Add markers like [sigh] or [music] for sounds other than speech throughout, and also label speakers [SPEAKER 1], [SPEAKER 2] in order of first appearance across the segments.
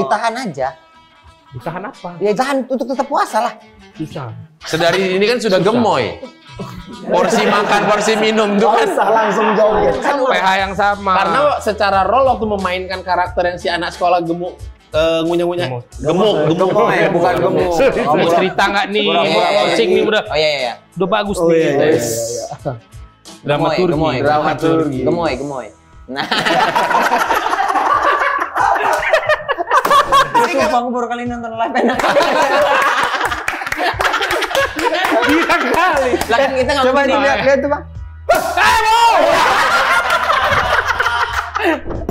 [SPEAKER 1] ditahan aja? Ditahan apa? Ya tahan untuk tetap puasa lah. Bisa. Sedari ini kan sudah Susah. gemoy. Porsi makan, porsi minum tuh
[SPEAKER 2] kan Usah langsung joget. Ya. Kan PH
[SPEAKER 1] yang sama. Karena secara role waktu memainkan karakter yang si anak sekolah gemuk Uh, ngunyah-ngunyah gemuk gemuk gemuk, gemuk, ya, bukan gemuk oh, cerita nggak nih coaching nih udah oh iya iya, iya. udah bagus oh, nih iya, iya, iya, iya. gemoy dramaturgi gemoy gemoy nah [laughs] sumpah aku baru kali nonton live enak. Gila kali. Lah kita enggak Coba dilihat lihat tuh,
[SPEAKER 2] Bang.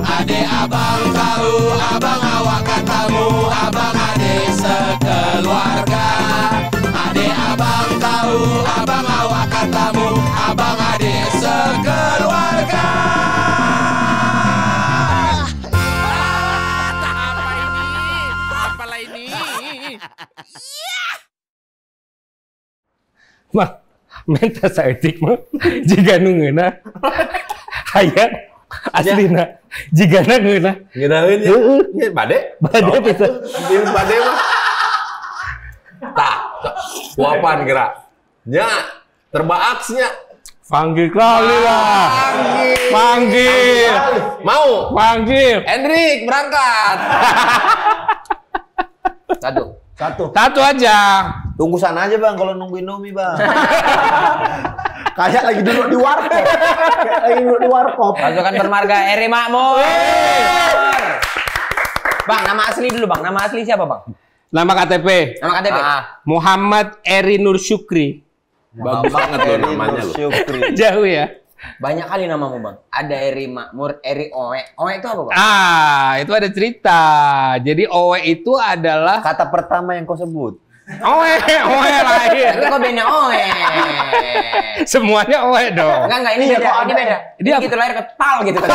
[SPEAKER 3] Ade abang tahu, abang awak katamu, abang ade sekeluarga. Ade abang tahu, abang
[SPEAKER 1] mah menta saeutik mah jiga nu ngeuna asli ya. na, jika na ngeuna ngeunaheun ya ngeun bade bade pisan dia bade mah tah wapan gerak ya terbaaksnya Panggil kali lah. Panggil. Panggil. Mau? Panggil. Hendrik berangkat.
[SPEAKER 2] Aduh. [laughs] Satu. Satu aja. Tunggu sana aja bang, kalau nungguin Nomi bang. [laughs] Kayak lagi duduk di warkop. Kayak lagi duduk di warkop. Pasukan bermarga Eri Makmur.
[SPEAKER 1] Bang, nama asli dulu bang. Nama asli siapa bang? Nama KTP. Nama KTP. Ah. Muhammad Eri Nur Syukri. Bagus banget loh namanya loh. [laughs] Jauh ya. Banyak kali namamu bang. Ada Eri Makmur, Eri Owe. Owe itu apa bang? Ah, itu ada cerita. Jadi Owe itu adalah kata pertama yang kau sebut. Owe, owe lahir. Tapi kok bener owe. Semuanya owe dong. Enggak, enggak, ini iya, beda, ini beda. Dia ini gitu lahir ketal gitu. kan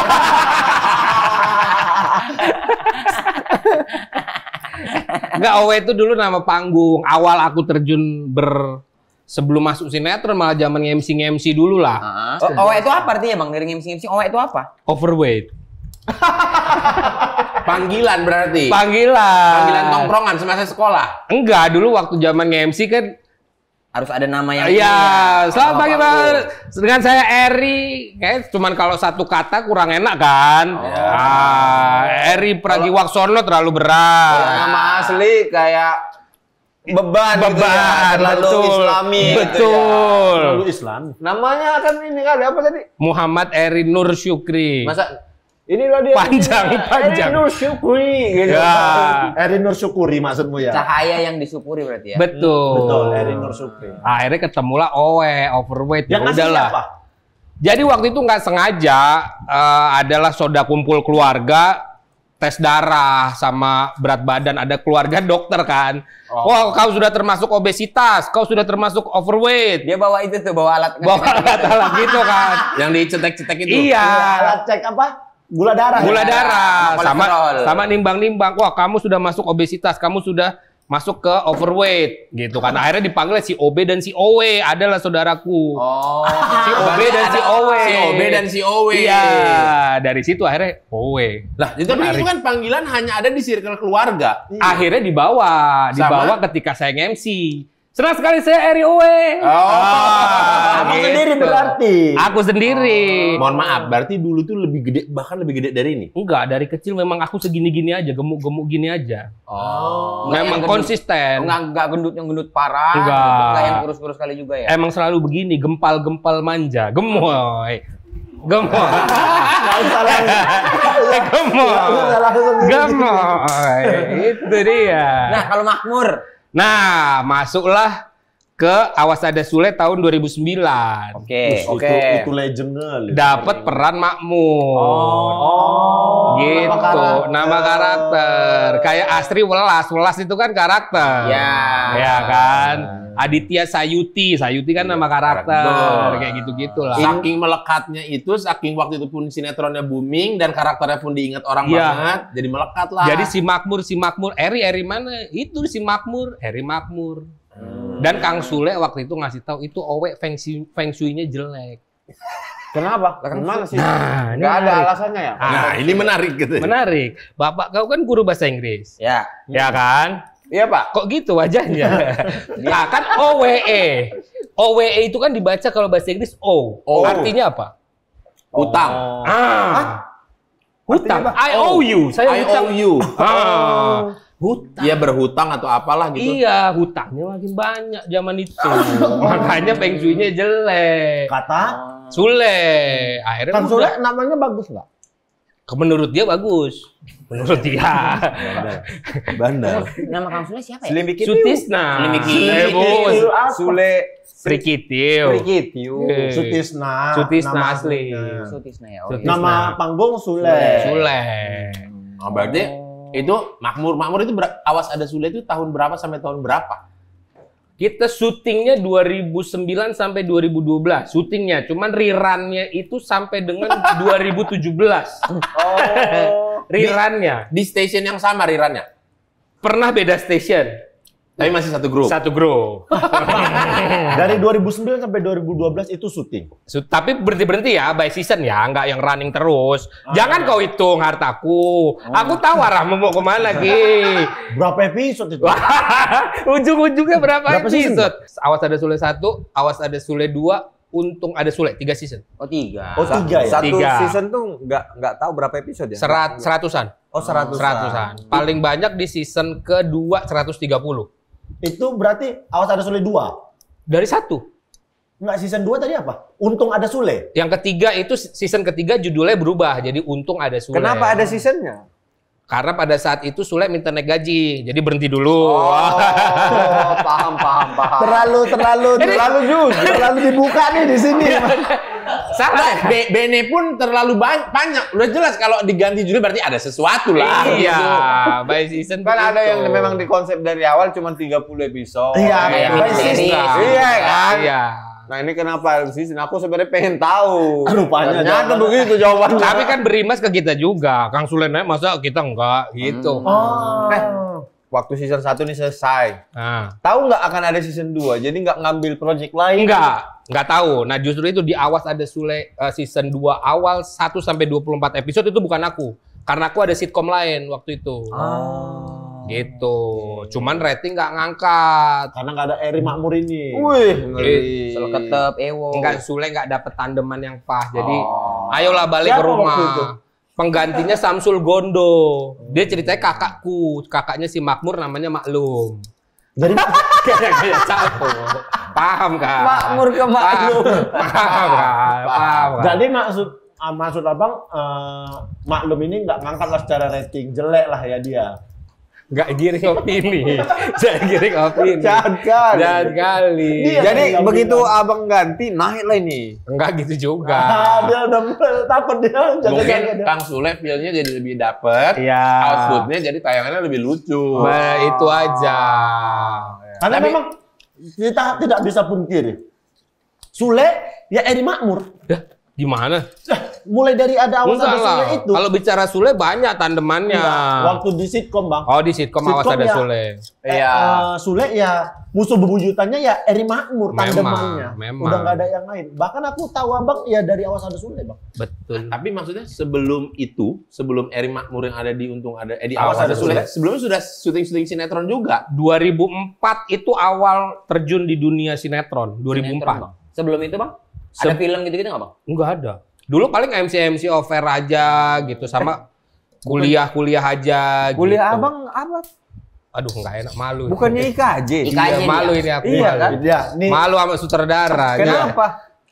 [SPEAKER 1] Enggak, owe itu dulu nama panggung. Awal aku terjun ber sebelum masuk sinetron malah zaman MC MC dulu lah. Uh ah. -huh. Oh, oh, itu apa artinya bang dari MC MC? Oh itu apa? Overweight. [laughs] Panggilan berarti. Panggilan. Panggilan tongkrongan semasa sekolah. Enggak, dulu waktu zaman MC kan harus ada nama yang Iya, selamat pagi bang. Dengan saya Eri, kayak cuman kalau satu kata kurang enak kan? Oh. Ah, Eri Pragiwaksono terlalu berat. Ya, nama asli
[SPEAKER 2] kayak
[SPEAKER 1] beban beban gitu ya, lalu betul islami betul gitu ya. lalu islam
[SPEAKER 2] namanya kan ini kali apa tadi
[SPEAKER 1] Muhammad Erin Nur Syukri masa
[SPEAKER 2] ini loh dia panjang ini, panjang Erin Nur
[SPEAKER 1] Syukri gitu ya. Erin Nur Syukri maksudmu ya cahaya yang disyukuri berarti ya betul hmm, betul Erin Nur Syukri akhirnya ketemulah Owe overweight yang ya udahlah jadi waktu itu nggak sengaja uh, adalah soda kumpul keluarga tes darah sama berat badan ada keluarga dokter kan. Oh. Wah, kau sudah termasuk obesitas, kau sudah termasuk overweight. Dia bawa itu tuh, bawa alat bawa alat-alat gitu kan. Yang dicetek-cetek itu. Iya. iya. Alat cek apa? Gula darah. Gula ya? darah sama sama nimbang-nimbang. Wah, kamu sudah masuk obesitas, kamu sudah masuk ke overweight gitu kan [laughs] akhirnya dipanggil si OB dan si OW adalah saudaraku oh si OB dan si OW si OB dan si OW iya dari situ akhirnya OW lah itu kan itu kan panggilan hanya ada di circle keluarga akhirnya dibawa dibawa Sama? ketika saya MC Senang sekali saya Eri Uwe. Oh, ah, aku gitu. sendiri berarti. Aku sendiri. Oh, mohon maaf, berarti dulu tuh lebih gede, bahkan lebih gede dari ini. Enggak, dari kecil memang aku segini-gini aja, gemuk-gemuk gini aja. Oh. Memang gendut, konsisten. Enggak, enggak gendut yang gendut parah. Enggak. Enggak yang kurus-kurus kali juga ya. Emang selalu begini, gempal-gempal manja, gemoy. Gemoy. Enggak usah langsung. [laughs] Gemoy. Gemoy. Itu dia. Nah, kalau Makmur, Nah, masuklah ke Awas Ada Sule tahun 2009. Oke. Okay. Oke. Okay. Itu, itu legend Dapat peran Makmur. Oh. oh. Gitu. Nama karakter. Nama karakter. Kayak Astri Welas, Welas itu kan karakter. Ya. Ya kan. Aditya Sayuti, Sayuti kan ya, nama karakter, karakter. kayak gitu-gitu lah. Saking melekatnya itu, saking waktu itu pun sinetronnya booming dan karakternya pun diingat orang ya. banget, jadi melekat lah. Jadi si Makmur, si Makmur, Eri, Eri mana? Itu si Makmur, Eri Makmur. Hmm. Dan Kang Sule waktu itu ngasih tahu itu Owe feng, shui, feng shui-nya jelek. Kenapa? Kenapa kan sih? Nah, Gak ada alasannya ya? Nah, nah, ini menarik gitu. Menarik. Bapak kau kan guru bahasa Inggris. Ya. Ya kan? Iya Pak. Kok gitu wajahnya? [laughs] nah, kan OWE. OWE itu kan dibaca kalau bahasa Inggris O. o. Artinya apa? Hutang. Utang. Ah. Hutang. I owe you. Saya I owe you. Oh. Ah hutang. Iya berhutang atau apalah gitu. Iya, hutangnya makin banyak zaman itu. [laughs] Makanya Feng shui jelek. Kata Sule. Hmm. Akhirnya kan Sule
[SPEAKER 2] namanya bagus nggak?
[SPEAKER 1] Menurut dia bagus. Menurut dia. Bandar.
[SPEAKER 2] [laughs] Nama Kang Sule siapa
[SPEAKER 1] ya? Slimiki. Sutisna. Sule. Sule. Prikitiu. Prikitiu. Iya. Sutisna. Sutisna asli.
[SPEAKER 2] Sutisna ya. Nama panggung Sule. Sule.
[SPEAKER 1] Nah, berarti itu makmur makmur itu awas ada Sule itu tahun berapa sampai tahun berapa? Kita syutingnya 2009 sampai 2012 syutingnya, cuman rirannya itu sampai dengan 2017. [laughs] Oh. rirannya di, di stasiun yang sama rirannya. Pernah beda stasiun tapi masih satu grup. Satu grup.
[SPEAKER 2] [laughs] Dari
[SPEAKER 1] 2009
[SPEAKER 2] sampai 2012 itu syuting.
[SPEAKER 1] Tapi berhenti-berhenti ya by season ya, nggak yang running terus. Ah. Jangan kau hitung hartaku. Ah. Aku tahu arah mau kemana, lagi? [laughs] berapa episode itu? [laughs] Ujung-ujungnya berapa, berapa episode? Season? Awas ada Sule satu, awas ada Sule dua, untung ada Sule tiga season. Oh tiga. Oh tiga ya. Satu tiga. season tuh nggak nggak tahu berapa episode ya? Serat, seratusan. Oh seratusan. Seratusan. Paling banyak di season kedua seratus tiga puluh. Itu berarti awas ada Sule dua.
[SPEAKER 2] Dari satu. Enggak season 2 tadi apa? Untung ada Sule.
[SPEAKER 1] Yang ketiga itu season ketiga judulnya berubah jadi Untung ada Sule. Kenapa ada seasonnya? Karena pada saat itu Sule minta naik gaji, jadi berhenti dulu. Oh, [laughs]
[SPEAKER 2] paham, paham, paham. Terlalu, terlalu, terlalu jujur, terlalu dibuka nih di sini. Iya.
[SPEAKER 1] Salah, B, Bene pun terlalu banyak, banyak. Udah jelas kalau diganti judul berarti ada sesuatu lah. Iya, iya by season. Kan ada yang memang
[SPEAKER 2] dikonsep dari awal cuma 30
[SPEAKER 1] episode. Iya, iya, by season. Iya kan? Iya.
[SPEAKER 2] Nah ini kenapa sih? Aku sebenarnya pengen tahu. Ah, rupanya ada
[SPEAKER 1] begitu jawabannya. Tapi kan berimbas ke kita juga. Kang Sulen masa kita enggak gitu. Hmm.
[SPEAKER 3] Oh. Eh,
[SPEAKER 1] waktu season satu ini selesai. Nah. Tahu nggak akan ada season 2? Jadi nggak ngambil project lain? nggak nggak tahu. Nah, justru itu di awas ada Sule uh, season 2 awal 1 sampai 24 episode itu bukan aku. Karena aku ada sitkom lain waktu itu. Oh. Gitu. Cuman rating nggak ngangkat. Karena nggak ada Eri Makmur ini. Wih, gitu. selalu ketep, Ewo. Enggak, Sule nggak dapet tandeman yang pas. Jadi oh. ayolah balik Siapa ke rumah. Penggantinya Samsul Gondo. Dia ceritanya kakakku. Kakaknya si Makmur namanya Maklum. Jadi kayak kayak capo.
[SPEAKER 2] Paham kan? Makmur ke Maklum. Paham, kan? Paham kan? Jadi maksud ah, maksud abang uh, maklum ini nggak ngangkat lah secara rating jelek lah ya dia
[SPEAKER 1] Enggak giring opini. Jangan giring opini. Jangan kali. Jangan kali. Dia Jadi ya, begitu ya. abang
[SPEAKER 2] ganti naik lah ini. Enggak gitu juga. Ah, dia udah takut dia. Jangan Mungkin jangan,
[SPEAKER 1] Kang Sule feelnya jadi lebih dapet. Iya. Outputnya jadi
[SPEAKER 2] tayangannya lebih lucu. Nah, itu aja. Karena Tapi, memang kita tidak bisa pungkiri. Sule ya Eri Makmur. Gimana? Mulai dari ada awas Enggak ada itu. Kalau
[SPEAKER 1] bicara Sule banyak tandemannya. Enggak. Iya, waktu di sitkom bang. Oh di sitkom, sitkom awas ada ya, Sule. Eh, iya. Eh, uh,
[SPEAKER 2] Sule ya musuh bebuyutannya ya Eri Makmur memang, tandemannya. Memang. Udah nggak ada yang lain. Bahkan aku tahu abang ya dari awal ada Sule bang.
[SPEAKER 1] Betul. tapi maksudnya sebelum itu, sebelum Eri Makmur yang ada di Untung ada, eh awal awas, awas ada, ada Sule, Sule, sebelumnya sudah syuting-syuting sinetron juga. 2004 itu awal terjun di dunia sinetron. 2004. Sinetron, bang. Sebelum itu bang? Ada film gitu-gitu nggak bang? Enggak ada. Dulu paling MC MC over aja gitu sama
[SPEAKER 2] eh, kuliah-kuliah
[SPEAKER 1] aja. Gitu. Kuliah
[SPEAKER 2] gitu. abang apa?
[SPEAKER 1] Aduh nggak enak malu. Bukannya IKJ? Iya, IKJ malu iya, ini aku. Iya malu. kan? Iya, malu sama sutradara. Kenapa?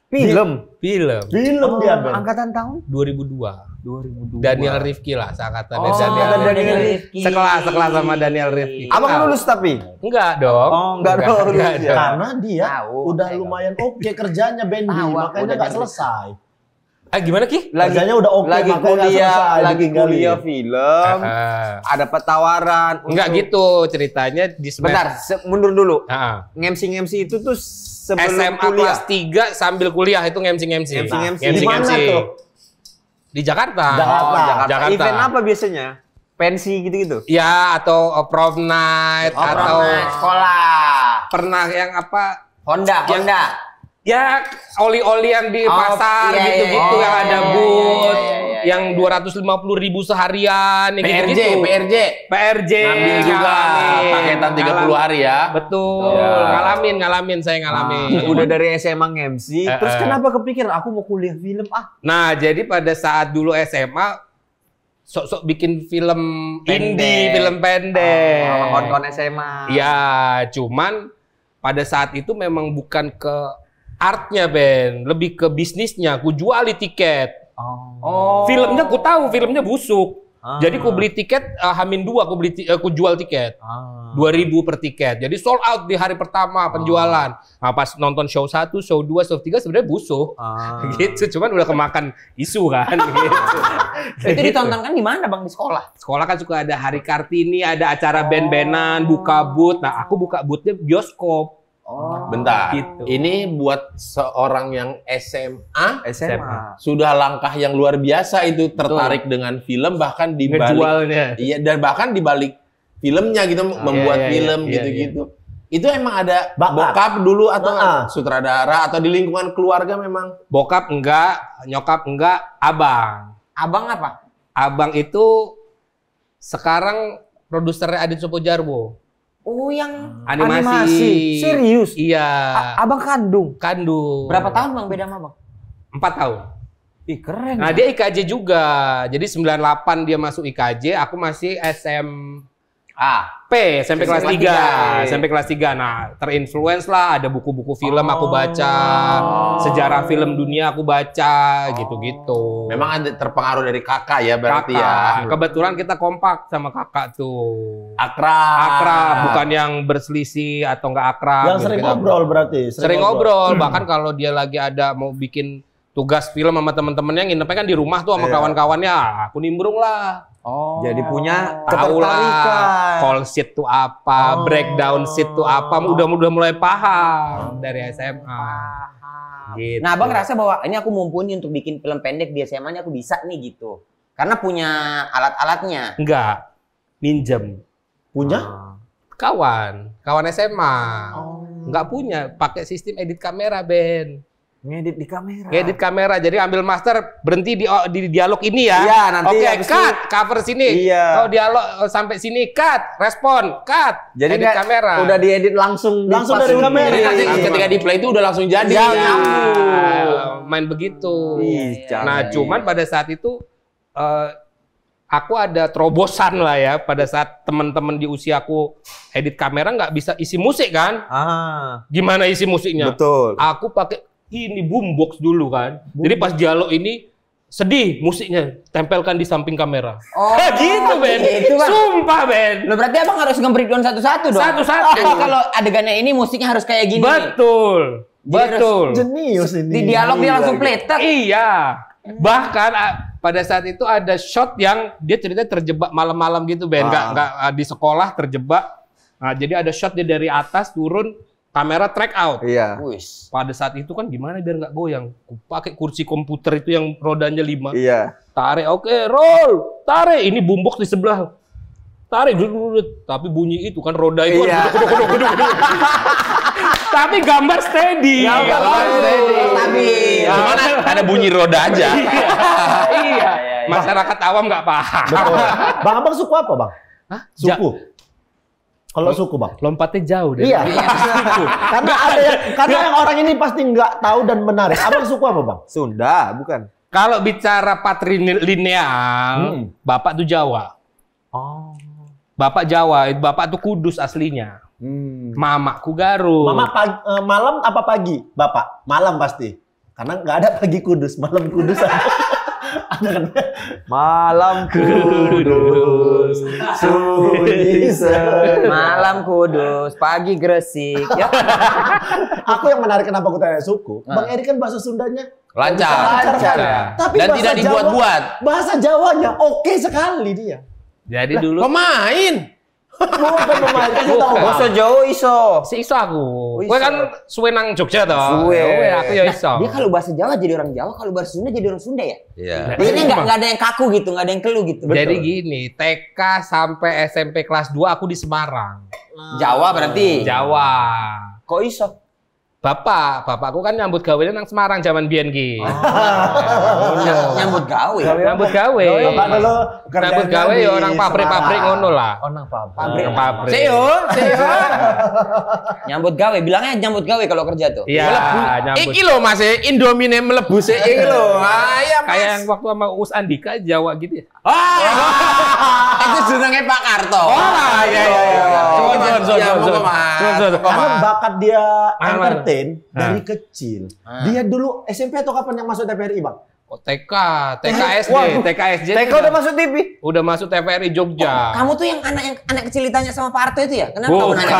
[SPEAKER 1] Film. Film. Film oh, dia Angkatan tahun? 2002. 2002. Daniel Rifki lah seangkatan oh, Daniel, Daniel, Daniel Rifki. Sekelas sekelas sama Daniel Rifki. Abang nah. lulus tapi? Enggak dong. Oh, enggak, enggak dong. Enggak, enggak, iya. Karena
[SPEAKER 2] dia Tau, udah enggak. lumayan oke okay kerjanya Bendy, makanya enggak selesai. Eh gimana Ki? Lagi, Kerjanya udah oke okay, lagi kuliah, selesai, lagi kuliah film. Uh, Ada
[SPEAKER 1] petawaran. Enggak untuk... gitu ceritanya di Bentar, mundur dulu. Uh -uh. Ngemsi-ngemsi itu tuh sebelum SMA kuliah. kelas 3 sambil kuliah itu ngemsi-ngemsi. Ngemsi-ngemsi. Nah, di mana tuh? Di Jakarta. Jakarta. Oh, Jakarta. Jakarta. Event apa biasanya? Pensi gitu-gitu? Ya atau prom night oh, atau prom night, sekolah. Pernah yang apa? Honda, Honda ya oli-oli yang di oh, pasar iya, iya, gitu-gitu iya, iya, yang ada iya, boot iya, yang dua ratus lima puluh ribu seharian yang PRJ, gitu, gitu PRJ PRJ ngambil juga paketan tiga puluh hari ya betul ya. ngalamin ngalamin saya ngalamin ah, udah dari SMA MC eh, eh. terus kenapa
[SPEAKER 2] kepikiran aku mau kuliah film ah
[SPEAKER 1] nah jadi pada saat dulu SMA sok-sok bikin film pendek. indie, film pendek. Oh, ah, kon-kon SMA. Ya, cuman pada saat itu memang bukan ke artnya Ben, lebih ke bisnisnya. Ku di tiket.
[SPEAKER 3] Oh. Filmnya
[SPEAKER 1] ku tahu filmnya busuk. Ah. Jadi ku beli tiket uh, Hamin dua, ku beli uh, ku jual tiket. Ah. 2000 per tiket. Jadi sold out di hari pertama ah. penjualan. Ah. Nah, pas nonton show 1, show 2, show 3 sebenarnya busuk. Ah. [laughs] Gitu, cuman udah kemakan isu kan [laughs] gitu. Itu ditonton kan gimana Bang di sekolah? Sekolah kan suka ada hari Kartini, ada acara oh. band-bandan, buka booth. Nah, aku buka boothnya bioskop. Oh, Bentar. Gitu. Ini buat seorang yang SMA, SMA sudah langkah yang luar biasa itu tertarik Betul. dengan film bahkan di balik iya dan bahkan di balik filmnya gitu oh, membuat iya, iya, film iya, gitu-gitu. Iya, iya, itu emang ada Bakat. bokap dulu atau nah. Ah. sutradara atau di lingkungan keluarga memang? Bokap enggak, nyokap enggak, abang. Abang apa? Abang itu sekarang produsernya Adit Supojarwo. Oh yang animasi. animasi. Serius? Iya. A abang kandung? Kandung. Berapa tahun bang beda sama bang? Empat tahun. Ih keren. Nah ya. dia IKJ juga. Jadi 98 dia masuk IKJ, aku masih SM A. P sampai kelas 3. sampai kelas 3. Nah, terinfluence lah ada buku-buku film oh. aku baca, sejarah film dunia aku baca, oh. gitu-gitu. Oh. Memang ada terpengaruh dari kakak ya berarti kakak. ya. Kebetulan kita kompak sama kakak tuh. Akrab. Akrab, bukan yang berselisih atau enggak akrab. Yang gitu. sering ngobrol
[SPEAKER 2] berarti. Sering, sering ngobrol, hmm.
[SPEAKER 1] bahkan kalau dia lagi ada mau bikin tugas film sama temen-temennya nginepnya kan di rumah tuh sama yeah. kawan-kawannya, ah, aku nimbrung lah Oh. Jadi punya lah call sheet itu apa, oh. breakdown sheet itu apa, udah udah mulai paham oh. dari SMA. Paham. Gitu. Nah, Abang rasa bahwa ini aku mumpuni untuk bikin film pendek di SMA ini aku bisa nih gitu. Karena punya alat-alatnya. Enggak. Minjem. Punya? Ah. Kawan, kawan SMA. Oh. Enggak punya, pakai sistem edit kamera, Ben. Ngedit di kamera. Ngedit kamera. Jadi ambil master berhenti di, oh, di dialog ini ya. Iya, nanti Oke, okay, cut, itu... cover sini. Iya. Kalau oh, dialog eh, sampai sini cut, respon, cut. Jadi edit kamera. Udah
[SPEAKER 2] diedit langsung langsung dari kamera. Jadi nanti iya. ketika
[SPEAKER 1] di play itu udah langsung jadi. Nah, iya. ya. Main begitu. Iya, iya. nah, cuman pada saat itu uh, aku ada terobosan lah ya pada saat teman-teman di usiaku edit kamera nggak bisa isi musik kan?
[SPEAKER 3] Ah. Gimana isi
[SPEAKER 1] musiknya? Betul. Aku pakai ini boombox dulu kan. Boom. Jadi pas dialog ini sedih musiknya tempelkan di samping kamera. Oh, [laughs] gitu Ben. Gitu, bang. Sumpah Ben. Lo berarti abang harus nge-breakdown satu-satu dong. Satu-satu. Oh, kalau adegannya ini musiknya harus kayak gini.
[SPEAKER 2] Betul. Jadi Betul. Jenius ini. Di dialog dia langsung iya, pletek.
[SPEAKER 1] Iya. iya. Bahkan ah, pada saat itu ada shot yang dia cerita terjebak malam-malam gitu Ben, ah. nggak ah, di sekolah terjebak. Nah, jadi ada shot dia dari atas turun kamera track out. Iya. Uish. Pada saat itu kan gimana biar nggak goyang? Pakai kursi komputer itu yang rodanya lima. Iya. Tarik, oke, okay, roll, tarik. Ini boombox di sebelah. Tarik, tapi bunyi itu kan roda itu kan iya. kan, kuduk, kuduk, kuduk, kuduk. [laughs] tapi gambar steady. Gambar oh, steady. Stabil. Cuman ada bunyi roda aja. [laughs] Iya. Iya, iya, iya. Masyarakat awam nggak paham. Betul.
[SPEAKER 2] [laughs] Bang Abang suku apa, Bang? Hah? Suku. Ja kalau suku bang, lompatnya jauh deh. Iya. iya. [laughs] karena ada yang, [laughs] karena yang orang ini pasti nggak tahu dan menarik. Abang suku apa bang? Sunda, bukan. Kalau
[SPEAKER 1] bicara patrilineal, hmm. bapak tuh Jawa. Oh.
[SPEAKER 2] Bapak Jawa, bapak tuh Kudus aslinya. Hmm. Mamaku Garut. Mama pagi, eh, malam apa pagi, bapak? Malam pasti. Karena nggak ada pagi Kudus, malam Kudus. [laughs] kan? Malam
[SPEAKER 1] kudus, sunyi [laughs] Malam kudus, pagi gresik. Ya.
[SPEAKER 2] [laughs] Aku yang menarik kenapa aku tanya suku. Nah. Bang Eri kan bahasa Sundanya lancar. Lancar, lancar. Kan? Tapi Dan tidak dibuat-buat. Bahasa Jawanya oke okay sekali dia. Jadi dulu pemain Bukan memancing tau. Gue
[SPEAKER 1] sejauh iso. Si iso aku. Gue oh, kan suwe nang Jogja tau. Ya, suwe. aku ya iso. dia kalau bahasa Jawa jadi orang Jawa, kalau bahasa Sunda jadi orang Sunda ya? Iya. Ini gak, enggak ada yang kaku gitu, enggak ada yang kelu gitu. Jadi gini, TK sampai SMP kelas 2 aku di Semarang. Jawa berarti. Jawa. Kok iso? Bapak, bapakku kan nyambut gawe nang Semarang zaman biyen ki. Oh. oh. nyambut gawe. Nyambut gawe. Bapak lo nyambut gawe ya orang pabrik-pabrik ngono lah. Oh nang pabrik. Nang pabrik. Seyo, seyo. Iya. nyambut gawe, bilangnya nyambut gawe kalau kerja tuh. Iya, nyambut. Iki lho Mas, eh, Indomine melebu sik iki lho. Ah iya Mas. Kayak yang waktu sama Us Andika Jawa gitu ya.
[SPEAKER 2] Ah. [laughs] Itu jenenge Pak Karto. Oh iya iya. Cuma cuma cuma. Bakat dia Kabupaten nah. dari kecil. Nah. Dia dulu SMP atau kapan yang masuk TPRI Bang? Oh,
[SPEAKER 1] TK, TK SD, TK SD. TK udah masuk TV. Udah masuk TVRI Jogja. Oh, kamu
[SPEAKER 2] tuh yang anak yang
[SPEAKER 1] anak kecil ditanya sama Pak Arto itu ya? Kenapa oh. kamu nanya?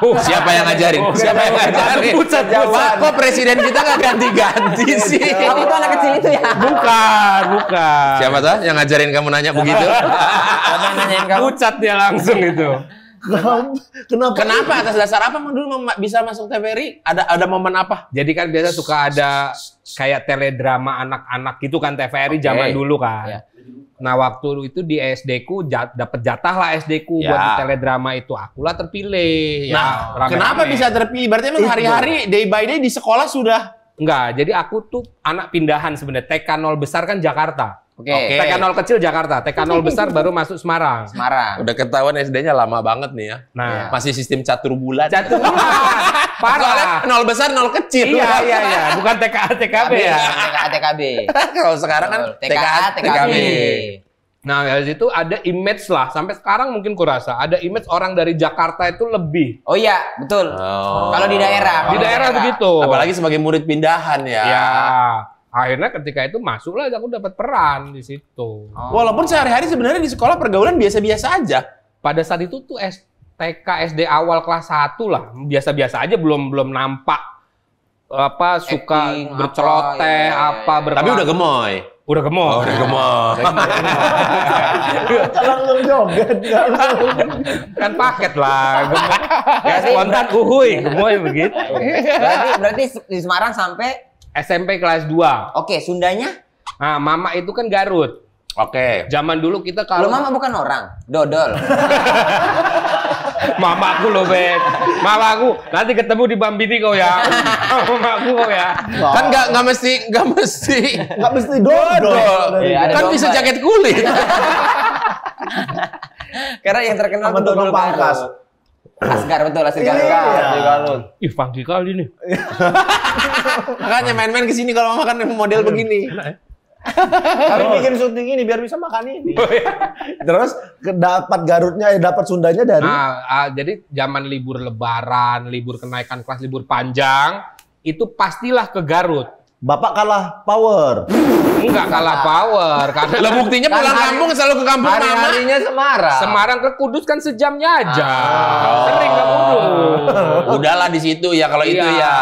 [SPEAKER 1] Oh, [laughs] siapa yang ngajarin? Oh, siapa yang ngajarin? Pucat jawab, kok presiden kita gak ganti-ganti iya, sih? Iya. Kamu itu anak kecil itu ya? Bukan, bukan. Siapa tuh yang ngajarin kamu nanya begitu? Kamu nanyain kamu. Pucat dia langsung itu.
[SPEAKER 2] Kenapa? Kenapa? atas
[SPEAKER 1] dasar apa emang dulu bisa masuk TVRI? Ada ada momen apa? Jadi kan biasa suka ada kayak teledrama anak-anak gitu kan TVRI okay. zaman dulu kan. Ya. Nah waktu itu di SD ku jat, dapet jatah lah SD ku ya. buat teledrama itu akulah terpilih. Ya, nah rame -rame. kenapa bisa terpilih? Berarti emang hari-hari day by day di sekolah sudah? Enggak, jadi aku tuh anak pindahan sebenarnya TK 0 besar kan Jakarta. Oke. Okay. TK 0 kecil Jakarta, TK 0 [laughs] besar baru masuk Semarang. Semarang. Udah ketahuan SD-nya lama banget nih ya. Nah, ya. masih sistem catur bulat. Catur bulan. [laughs] Parah. Soalnya 0 besar 0 kecil. Iya, iya, iya. Bukan TKA TKB ya. TKA TKB. [laughs] Kalau sekarang kan TKA TKB. Nah, dari situ ada image lah. Sampai sekarang mungkin kurasa ada image orang dari Jakarta itu lebih. Oh iya, betul. Oh. Kalau di daerah. Di daerah, daerah begitu. Apalagi sebagai murid pindahan ya. Iya akhirnya ketika itu masuklah aku dapat peran di situ. Oh. Walaupun sehari-hari sebenarnya di sekolah pergaulan biasa-biasa aja. Pada saat itu tuh TK SD awal kelas 1 lah, biasa-biasa aja belum belum nampak apa suka Acting, berceloteh iya, iya, apa, ya, apa ya, ya. Tapi udah gemoy. Udah gemoy. Oh, udah gemoy. Kalau joget kan paket lah. Gemoy. Ya spontan uhui gemoy begitu. Berarti berarti di Semarang sampai SMP kelas 2. Oke, okay, Sundanya? Nah, mama itu kan Garut. Oke. Okay. Zaman dulu kita kalau Lu mama bukan orang, dodol. [laughs] Mama mamaku loh Ben mamaku nanti ketemu di Bambiti kau ya [laughs] Mama aku kau ya Oh. kan gak,
[SPEAKER 2] gak mesti Gak mesti gak mesti
[SPEAKER 1] dodol ya, kan bisa jaket kulit [laughs] karena yang terkenal sama dodol pangkas Asgar betul, Asgar iya, iya. Galun. Ih, pagi kali
[SPEAKER 2] nih. Makanya main-main ke sini kalau makan model begini. Ya? Kami oh. bikin syuting ini biar bisa makan ini. Oh, iya. Terus dapat Garutnya, eh, dapat Sundanya dari. Nah,
[SPEAKER 1] uh, jadi zaman libur Lebaran, libur kenaikan kelas, libur panjang itu pastilah ke Garut. Bapak kalah power. Enggak kalah power karena lah buktinya kan pulang hari, kampung selalu ke kampung hari mama. Harinya Semarang. Semarang ke Kudus kan sejamnya aja. Ah. Sering ke Kudus. Udahlah di situ ya kalau iya. itu ya.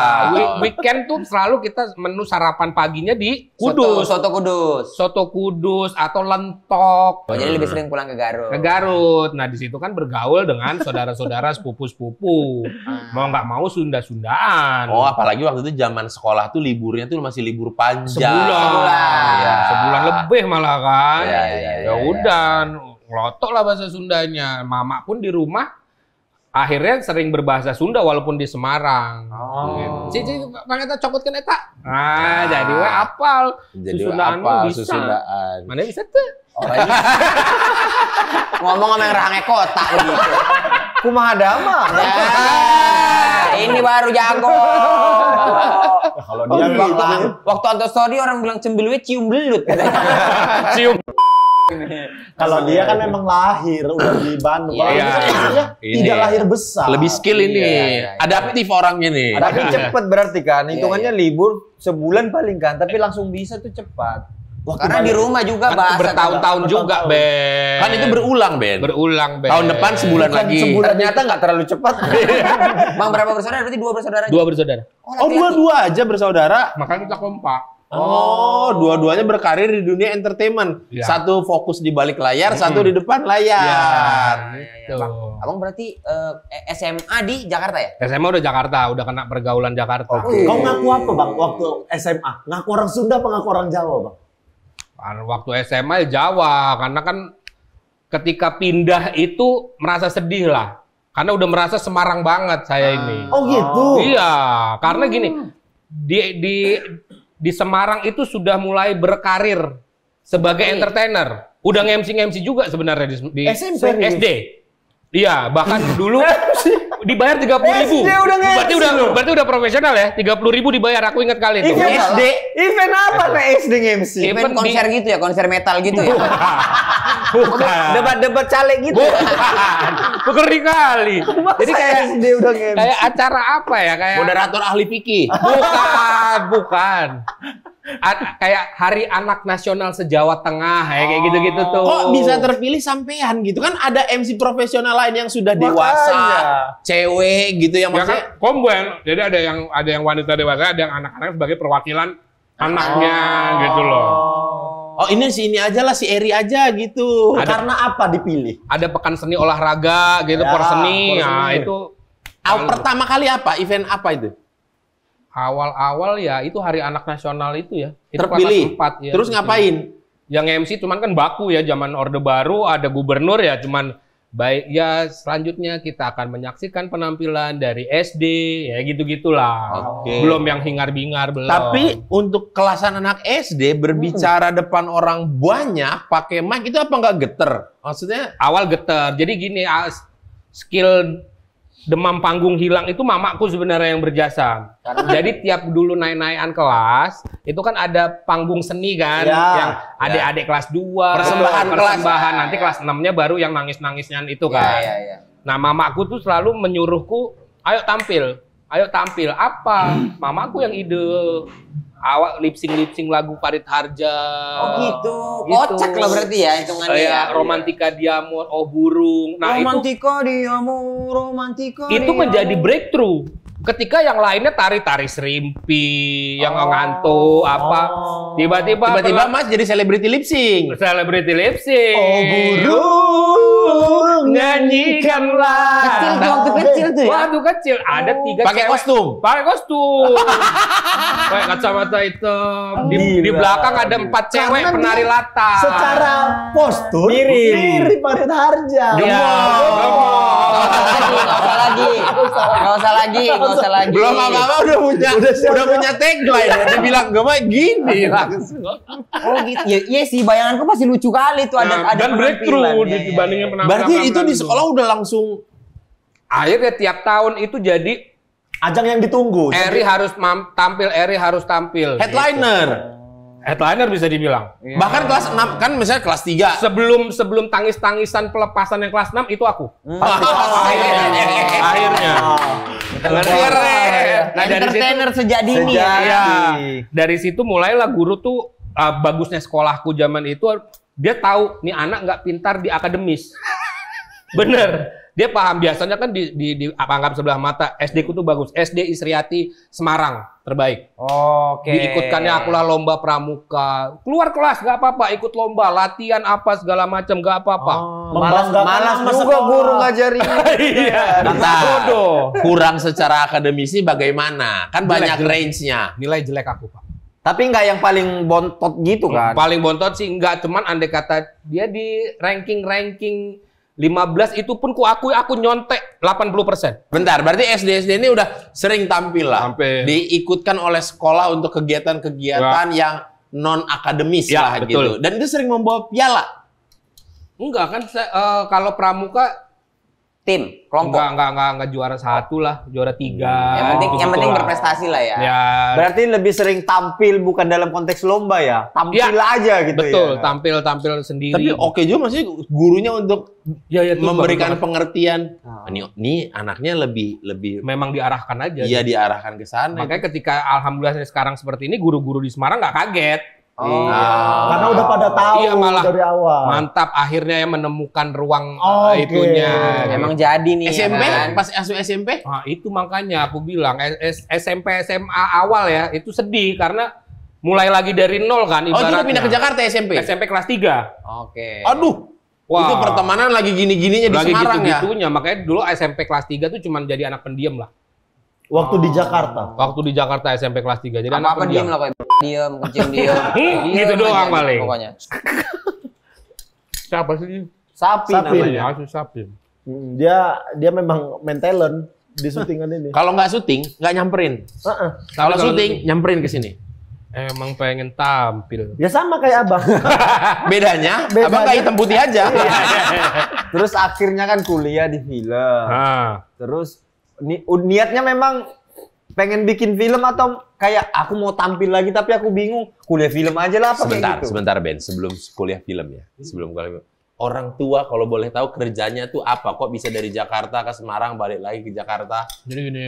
[SPEAKER 1] Weekend tuh selalu kita menu sarapan paginya di Kudus. Soto, soto Kudus. Soto Kudus atau lentok. Oh, jadi lebih sering pulang ke Garut. Ke Garut. Nah, di situ kan bergaul dengan saudara-saudara sepupu-sepupu. Ah. mau nggak mau Sunda-Sundaan. Oh, apalagi waktu itu zaman sekolah tuh liburnya tuh masih libur panjang. Sebulan. Sebulan, ya. Sebulan lebih malah kan. Iya, iya, iya, ya, ya, ya, ya udah, ya. ngelotok lah bahasa Sundanya. Mama pun di rumah akhirnya sering berbahasa Sunda walaupun di Semarang. Oh. Cici gitu. pangeta cokot kan eta. Ah, ah, jadi we apal. Jadi Susundaan apal, bisa. Susundaan. Mana bisa tuh? Oh, [laughs] Ngomong sama yang rahangnya kota gitu kumaha dama.
[SPEAKER 2] Nah,
[SPEAKER 1] ini baru jago.
[SPEAKER 2] [laughs] kalau dia oh, waktu waktu atau story orang bilang cembelunya cium belut. [laughs] cium. Kalau dia kan memang lahir udah di Bandung. Iya. Kalau iya. tidak lahir besar. Lebih skill ini. Iya, iya, Adaptif orang nih. Tapi cepat berarti kan. Hitungannya libur sebulan paling kan. Tapi langsung bisa tuh cepat. Waktu Karena di rumah juga kan bahasa bertahun-tahun
[SPEAKER 1] juga, tahun. Ben. Kan itu berulang, Ben. Berulang, Ben. Tahun depan sebulan Bukan lagi. Sebulan Ternyata nggak terlalu cepat. Bang [laughs] berapa bersaudara? Berarti dua bersaudara. Dua bersaudara. Oh, oh dua-dua aja bersaudara. Makanya kita kompak. Oh, dua-duanya berkarir di dunia entertainment. Ya. Satu fokus di balik layar, hmm. satu di depan layar. Ya, gitu. Ya, ya, abang, abang berarti uh, eh, eh, SMA di Jakarta ya? SMA udah Jakarta, udah kena pergaulan Jakarta. Okay. Kau
[SPEAKER 2] ngaku apa bang waktu SMA? Ngaku orang Sunda apa ngaku orang Jawa bang?
[SPEAKER 1] Waktu SMA ya Jawa, karena kan ketika pindah itu merasa sedih lah. Karena udah merasa Semarang banget saya ah. ini. Oh gitu. Iya, karena hmm. gini, di di di Semarang itu sudah mulai berkarir sebagai okay. entertainer. Udah ngemsi-ngemsi juga sebenarnya di, di SMP SD. Iya, bahkan [laughs] dulu dibayar tiga puluh ribu. udah Berarti udah loh. berarti udah profesional ya. Tiga puluh ribu dibayar. Aku ingat kali itu. Event SD. Event apa teh SD MC? Event konser di... gitu ya, konser metal gitu ya. Bukan. Debat-debat caleg gitu. Ya? Bukan. Bukan kali. Jadi kayak SD udah MC. Kayak acara apa ya? Kayak moderator ahli fikih. Bukan, bukan kayak Hari Anak Nasional sejawa tengah ya kayak gitu-gitu tuh. Kok bisa
[SPEAKER 2] terpilih sampean gitu kan ada MC profesional lain yang sudah Makanya. dewasa,
[SPEAKER 1] cewek gitu yang ya Kan, kombo jadi ada yang ada yang wanita dewasa, ada yang anak-anak sebagai perwakilan anaknya oh. gitu loh. Oh ini si ini aja lah si Eri aja gitu. Ada, Karena apa dipilih? Ada pekan seni olahraga gitu, ya, por seni. Nah, itu. Al pertama kali apa? Event apa itu? awal-awal ya itu hari anak nasional itu ya. Itu Terpilih. 4, ya, Terus ngapain? Yang MC cuman kan baku ya zaman Orde Baru ada gubernur ya cuman baik ya selanjutnya kita akan menyaksikan penampilan dari SD ya gitu-gitulah. Okay. Belum yang hingar-bingar belum. Tapi untuk kelasan anak SD berbicara hmm. depan orang banyak pakai mic itu apa nggak geter? Maksudnya awal geter. Jadi gini skill demam panggung hilang itu mamaku sebenarnya yang berjasa. Karena... Jadi tiap dulu naik-naikan kelas, itu kan ada panggung seni kan ya, yang adik-adik ya. kelas 2, persembahan, persembahan. Kelas, ya, nanti ya. kelas 6-nya ya. baru yang nangis-nangisnya itu ya, kan. Ya, ya, ya. Nah, mamaku tuh selalu menyuruhku, "Ayo tampil. Ayo tampil." Apa? [clears throat] Mamaku yang ide Awak lipsing lipsing lagu Parit Harja. Oh gitu. gitu. lah berarti ya hitungannya. Uh, ya, romantika diamor, oh burung. Nah, romantika
[SPEAKER 2] itu, diamor, romantika. Itu menjadi
[SPEAKER 1] breakthrough ketika yang lainnya tari-tari serimpi, oh. yang ngantuk apa, tiba-tiba tiba-tiba Mas jadi selebriti lip sync. Selebriti lip oh, sync. Oh burung nyanyikanlah. Kecil tuh nah, waktu kecil tuh ya. Waktu kecil ada oh. tiga pakai kostum. Pakai kostum. [laughs] pakai kacamata hitam. Di, di belakang ada empat cewek Karena penari latar. Secara
[SPEAKER 2] postur mirip mirip Farid Harja. Iya. Gemol. Gemol. Gak usah lagi, gak usah lagi, gak usah lagi, usah lagi. Belum apa-apa udah punya udah, siap, udah punya tagline. Dia bilang gue mah gini [laughs] langsung.
[SPEAKER 3] Oh gitu.
[SPEAKER 1] Ya,
[SPEAKER 2] iya sih bayanganku pasti lucu kali itu ada nah, ada dan breakthrough ya,
[SPEAKER 1] dibandingin ya, ya. penampilan. Berarti itu di sekolah udah langsung akhirnya tiap tahun itu jadi ajang yang ditunggu. Eri harus tampil, Eri harus tampil. Gitu. Headliner. Gitu. Headliner bisa dibilang. Ya. Bahkan kelas 6 kan misalnya kelas 3. Sebelum sebelum tangis-tangisan pelepasan yang kelas 6 itu aku. Hmm. Oh, [laughs] oh, akhirnya. Oh, akhirnya. Oh. Iya. Nah, dari situ sejadi ya. Ya. Dari situ mulailah guru tuh uh, bagusnya sekolahku zaman itu dia tahu nih anak nggak pintar di akademis. Bener. Dia paham biasanya kan di di, di anggap sebelah mata SD ku tuh bagus. SD Isriati Semarang terbaik. Oke. Okay. Diikutkannya akulah lomba pramuka. Keluar kelas nggak apa-apa, ikut lomba, latihan apa segala macam nggak apa-apa. Oh, malas malas juga guru ngajarin. [laughs] iya. nah, Kurang secara akademisi bagaimana? Kan jelek, banyak range-nya. Nilai jelek aku, Pak. Tapi nggak yang paling bontot gitu kan? Paling bontot sih nggak, cuman andai kata dia di ranking-ranking 15 itu pun ku akui aku nyontek 80%. Bentar, berarti SD SD ini udah sering tampil lah. Sampai. Diikutkan oleh sekolah untuk kegiatan-kegiatan yang non akademis ya, lah betul. gitu. Dan itu sering membawa piala. Enggak kan saya, uh, kalau pramuka tim kelompok enggak enggak enggak, enggak juara satu lah juara tiga yang oh, penting yang penting gitu berprestasi lah ya. ya berarti
[SPEAKER 2] lebih sering tampil bukan dalam konteks lomba ya tampil ya, aja gitu ya? betul ya. tampil
[SPEAKER 1] tampil sendiri tapi oke okay juga masih
[SPEAKER 2] gurunya untuk ya, ya, memberikan
[SPEAKER 1] pengertian nah. ini ini anaknya lebih lebih memang diarahkan aja iya diarahkan ke sana makanya gitu. ketika alhamdulillah sekarang seperti ini guru-guru di Semarang nggak kaget Oh, iya. karena udah pada tahu iya, malah dari awal. Mantap, akhirnya yang menemukan ruang oh, uh, okay. itunya. Emang jadi nih. SMP, ya kan? pas asu SMP? Nah, itu makanya aku bilang SMP SMA awal ya itu sedih karena mulai lagi dari nol kan. Ibaratnya. Oh, jadi pindah ke Jakarta SMP? SMP kelas 3 Oke. Okay. Aduh, Wow. Itu pertemanan lagi gini-gininya di lagi Semarang ya? gitu -gitunya. Makanya dulu SMP kelas 3 tuh cuman jadi anak pendiam lah. Waktu oh. di Jakarta? Waktu di Jakarta SMP kelas 3. Jadi Apa-apa anak pendiam. lah Pak diam, kucing diam. [laughs] gitu doang gitu paling.
[SPEAKER 2] Pokoknya. Siapa sih? Sapi, sapi namanya. Asus ya, sapi. Dia dia memang main talent di syutingan ini. [laughs] Kalau
[SPEAKER 1] nggak syuting, nggak nyamperin. Uh -uh. Kalau syuting,
[SPEAKER 2] nyamperin ke sini.
[SPEAKER 1] Emang pengen tampil.
[SPEAKER 2] Ya sama kayak abang. Bedanya, [laughs] Bedanya, abang kayak hitam putih aja. Iya. Terus akhirnya kan kuliah di film. Ha. Terus ni niatnya memang pengen bikin film atau kayak aku mau tampil lagi tapi aku bingung kuliah film aja lah apa sebentar gitu?
[SPEAKER 1] sebentar Ben sebelum kuliah film ya sebelum kuliah film. orang tua kalau boleh tahu kerjanya tuh apa kok bisa dari Jakarta ke Semarang balik lagi ke Jakarta jadi gini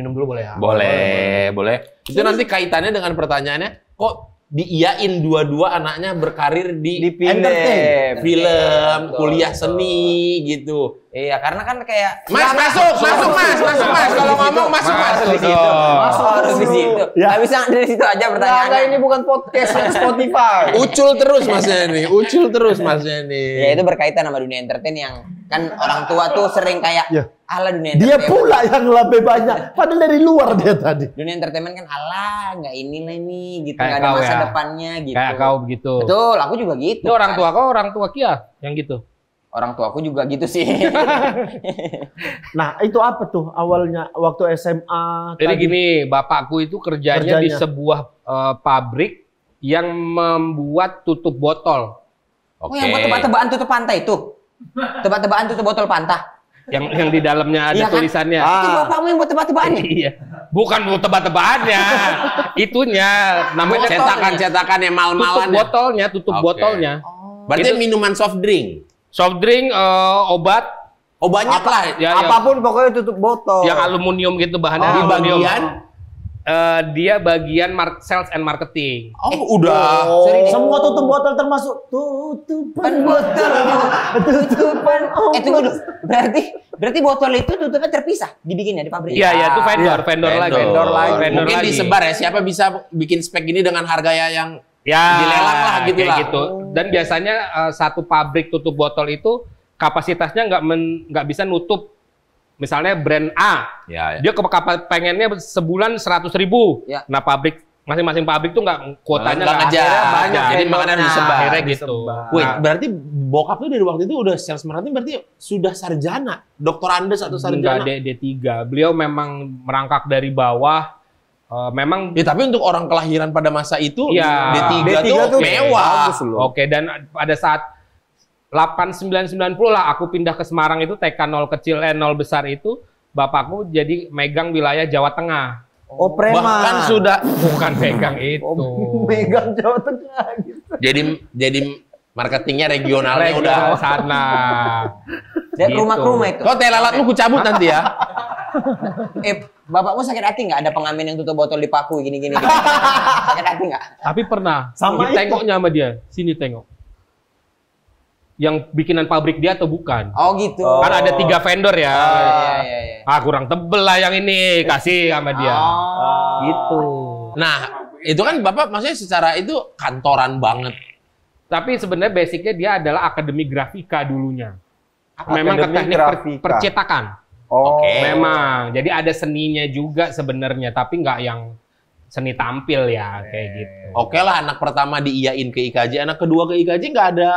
[SPEAKER 1] minum dulu boleh ya boleh boleh, boleh. boleh. itu nanti kaitannya dengan pertanyaannya kok diiyain dua-dua anaknya berkarir di, di film, iya, film, film, kuliah seni gitu Iya, karena kan kayak Mas, iya, masuk, masuk, masuk, masuk, Mas, masuk, Mas. Kalau ngomong masuk, Mas. Masuk di situ. Masuk harus di situ. Ya. masuk, bisa dari situ aja masuk, Enggak,
[SPEAKER 2] ini bukan podcast yang Spotify.
[SPEAKER 1] Ucul terus Masnya ini, ucul terus Masnya ini. Ya
[SPEAKER 2] itu berkaitan sama dunia
[SPEAKER 1] entertain yang kan orang tua tuh sering kayak ya. ala dunia entertain. Dia pula
[SPEAKER 2] yang lebih banyak, padahal dari luar dia tadi.
[SPEAKER 1] Dunia entertainment kan ala nggak inilah ini gitu, nggak ada masa ya. depannya gitu. Kayak kau begitu. Betul, aku juga gitu. Itu orang tua kau, orang tua Kia yang gitu orang tua aku juga gitu sih.
[SPEAKER 2] [laughs] nah, itu apa tuh awalnya waktu SMA? Jadi tadi? gini,
[SPEAKER 1] bapakku itu kerjanya, kerjanya. di sebuah uh, pabrik yang membuat tutup botol. Oh, okay. yang buat tebak-tebakan tutup pantai itu. Tebak-tebakan tutup botol pantai? Yang yang di dalamnya ada iya kan? tulisannya. Ah. Itu bapakmu yang buat tebak-tebakan. Iya. Bukan buat tebak-tebakannya. Itunya namanya cetakan-cetakan yang mal-malan. Tutup botolnya, tutup okay. botolnya. Oh. Berarti itu, minuman soft drink soft drink, uh, obat. Oh banyak lah. Ya, ya. apapun ya. pokoknya tutup botol. Yang aluminium gitu bahannya. Oh, di bagian uh, dia bagian sales and marketing. Oh, eh, udah. Oh. Semua tutup
[SPEAKER 2] botol termasuk tutupan botol. [laughs]
[SPEAKER 1] tutupan. Oh, eh, tunggu dulu. Berarti berarti botol itu tutupnya terpisah dibikinnya di pabrik. Iya, iya, itu vendor, ya. vendor, vendor lagi. Vendor lagi. Vendor Mungkin lagi. disebar ya siapa bisa bikin spek ini dengan harga yang Ya, dilelang lah gitu lah. gitu. Dan biasanya uh, satu pabrik tutup botol itu kapasitasnya nggak nggak bisa nutup misalnya brand A. Ya, ya. Dia ke, pengennya sebulan seratus ribu. Ya. Nah, pabrik masing-masing pabrik tuh nggak kuotanya nggak aja banyak jadi makanan nah, disebar akhirnya gitu. Nah. Wait, berarti
[SPEAKER 2] bokap tuh dari waktu itu
[SPEAKER 1] udah sales marketing berarti sudah sarjana, doktor Andes atau sarjana? Enggak, d tiga Beliau memang merangkak dari bawah Uh, memang ya, tapi untuk orang kelahiran pada masa itu ya, D3, D3 tuh, tuh mewah. Oke, dan pada saat 8990 lah aku pindah ke Semarang itu TK 0 kecil eh 0 besar itu bapakku jadi megang wilayah Jawa Tengah. Oh, preman. Bahkan sudah bukan pegang oh, itu. Oh,
[SPEAKER 2] [laughs] megang Jawa
[SPEAKER 1] Tengah gitu. Jadi jadi Marketingnya regionalnya Regional udah sana. Dan [laughs] gitu. rumah ke rumah itu. Kau telalat lu ku cabut nanti ya. [laughs] eh, bapakmu sakit hati nggak ada pengamen yang tutup botol di paku gini-gini? [laughs] sakit hati nggak? Tapi pernah. Sama Tengoknya sama dia. Sini tengok yang bikinan pabrik dia atau bukan. Oh gitu. Kan ada oh. tiga vendor ya. Oh, iya, iya, iya. Ah kurang tebel lah yang ini kasih sama dia. Oh, gitu. Nah itu kan bapak maksudnya secara itu kantoran banget tapi sebenarnya basicnya dia adalah akademi grafika dulunya.
[SPEAKER 3] Akademi Memang ke teknik per, percetakan.
[SPEAKER 1] Oh. Okay. Memang. Jadi ada seninya juga sebenarnya, tapi nggak yang seni tampil ya okay. kayak gitu. Oke okay lah, anak pertama diiyain ke IKJ, anak kedua ke IKJ nggak ada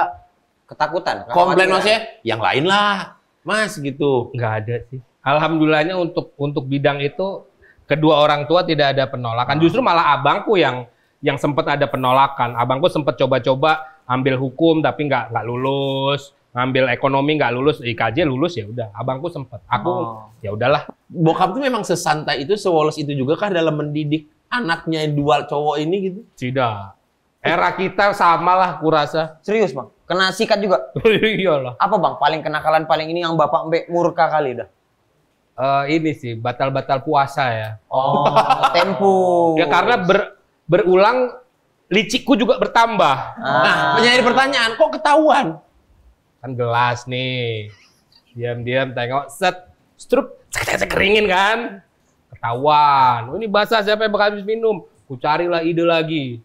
[SPEAKER 1] ketakutan. Komplain maksudnya, yang lain lah, mas gitu. Nggak ada sih. Alhamdulillahnya untuk untuk bidang itu kedua orang tua tidak ada penolakan. Nah. Justru malah abangku yang yang sempat ada penolakan. Abangku sempat coba-coba ambil hukum tapi nggak nggak lulus ngambil ekonomi nggak lulus ya IKJ lulus ya udah abangku sempet aku oh. ya udahlah bokap tuh memang sesantai itu sewolos itu juga kah dalam mendidik anaknya dua cowok ini gitu tidak era kita sama lah kurasa serius bang kena sikat juga [laughs] iyalah apa bang paling kenakalan paling ini yang bapak mbek murka kali dah uh, ini sih batal-batal puasa ya oh tempo ya karena ber, berulang licikku juga bertambah. Ah. Nah, menjadi
[SPEAKER 2] pertanyaan, kok ketahuan?
[SPEAKER 1] Kan gelas nih. Diam-diam tengok, set, Struk, cek cek keringin kan? Ketahuan. Oh, ini basah siapa yang bakal habis minum? Ku carilah ide lagi.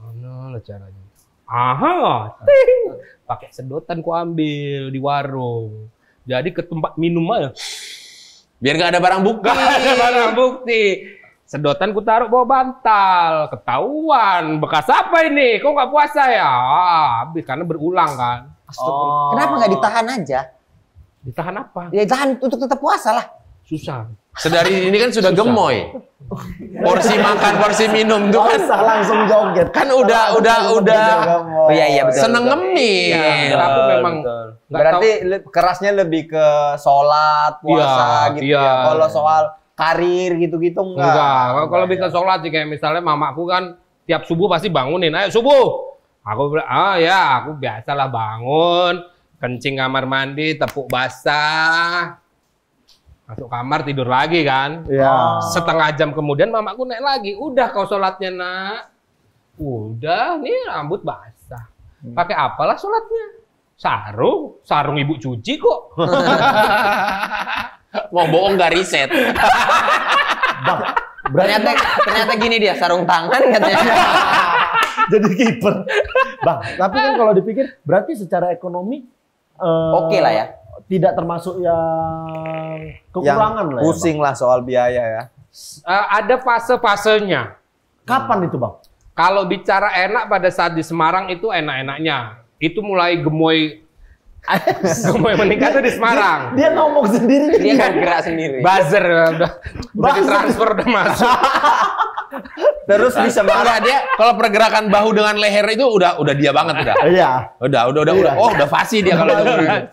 [SPEAKER 1] Mana no, caranya? Aha, ting. [laughs] Pakai sedotan ku ambil di warung. Jadi ke tempat minum aja. Biar gak ada barang bukti. Gak ada barang bukti. Sedotan ku taruh bawa bantal. Ketahuan. Bekas apa ini? Kok nggak puasa ya? Ah, habis karena berulang kan. Oh. Kenapa nggak ditahan aja? Ditahan apa? Ya ditahan untuk tetap puasa lah. Susah.
[SPEAKER 2] Sedari ini kan sudah Susah. gemoy.
[SPEAKER 1] Porsi makan, porsi
[SPEAKER 2] minum tuh kan langsung joget. Kan udah udah udah. Oh iya iya betul. Seneng ngemil. Ya, aku memang Berarti tahu. kerasnya lebih ke sholat, puasa ya, gitu ya. ya. Kalau soal karir gitu-gitu enggak. Enggak, kalau enggak,
[SPEAKER 1] lebih ya. ke sholat sih kayak misalnya mamaku kan tiap subuh pasti bangunin, ayo subuh. Aku bilang, ah oh, ya aku biasalah bangun, kencing kamar mandi, tepuk basah, masuk kamar tidur lagi kan. Ya. Setengah jam kemudian mamaku naik lagi, udah kau sholatnya nak, udah nih rambut basah, hmm. pakai apalah sholatnya? Sarung, sarung ibu cuci kok. [laughs] Mau bohong gak riset. Bang, ternyata
[SPEAKER 2] ternyata gini dia sarung tangan katanya. [laughs] Jadi kiper. Bang, tapi kan kalau dipikir berarti secara ekonomi uh, oke okay lah ya. Tidak termasuk yang kekurangan yang lah. Ya, Pusing ya, lah soal biaya ya.
[SPEAKER 1] Uh, ada fase-fasenya. Kapan hmm. itu, Bang? Kalau bicara enak pada saat di Semarang itu enak-enaknya. Itu mulai gemoy gue
[SPEAKER 2] mau menikah tuh di Semarang. Dia, dia ngomong sendiri. Dia kan gerak sendiri. Buzzer
[SPEAKER 1] udah, udah transfer udah masuk.
[SPEAKER 2] [laughs] Terus di Semarang dia
[SPEAKER 1] kalau pergerakan bahu dengan leher itu udah udah dia banget udah. Iya. Udah udah udah udah. Iya. Oh udah fasih dia kalau itu.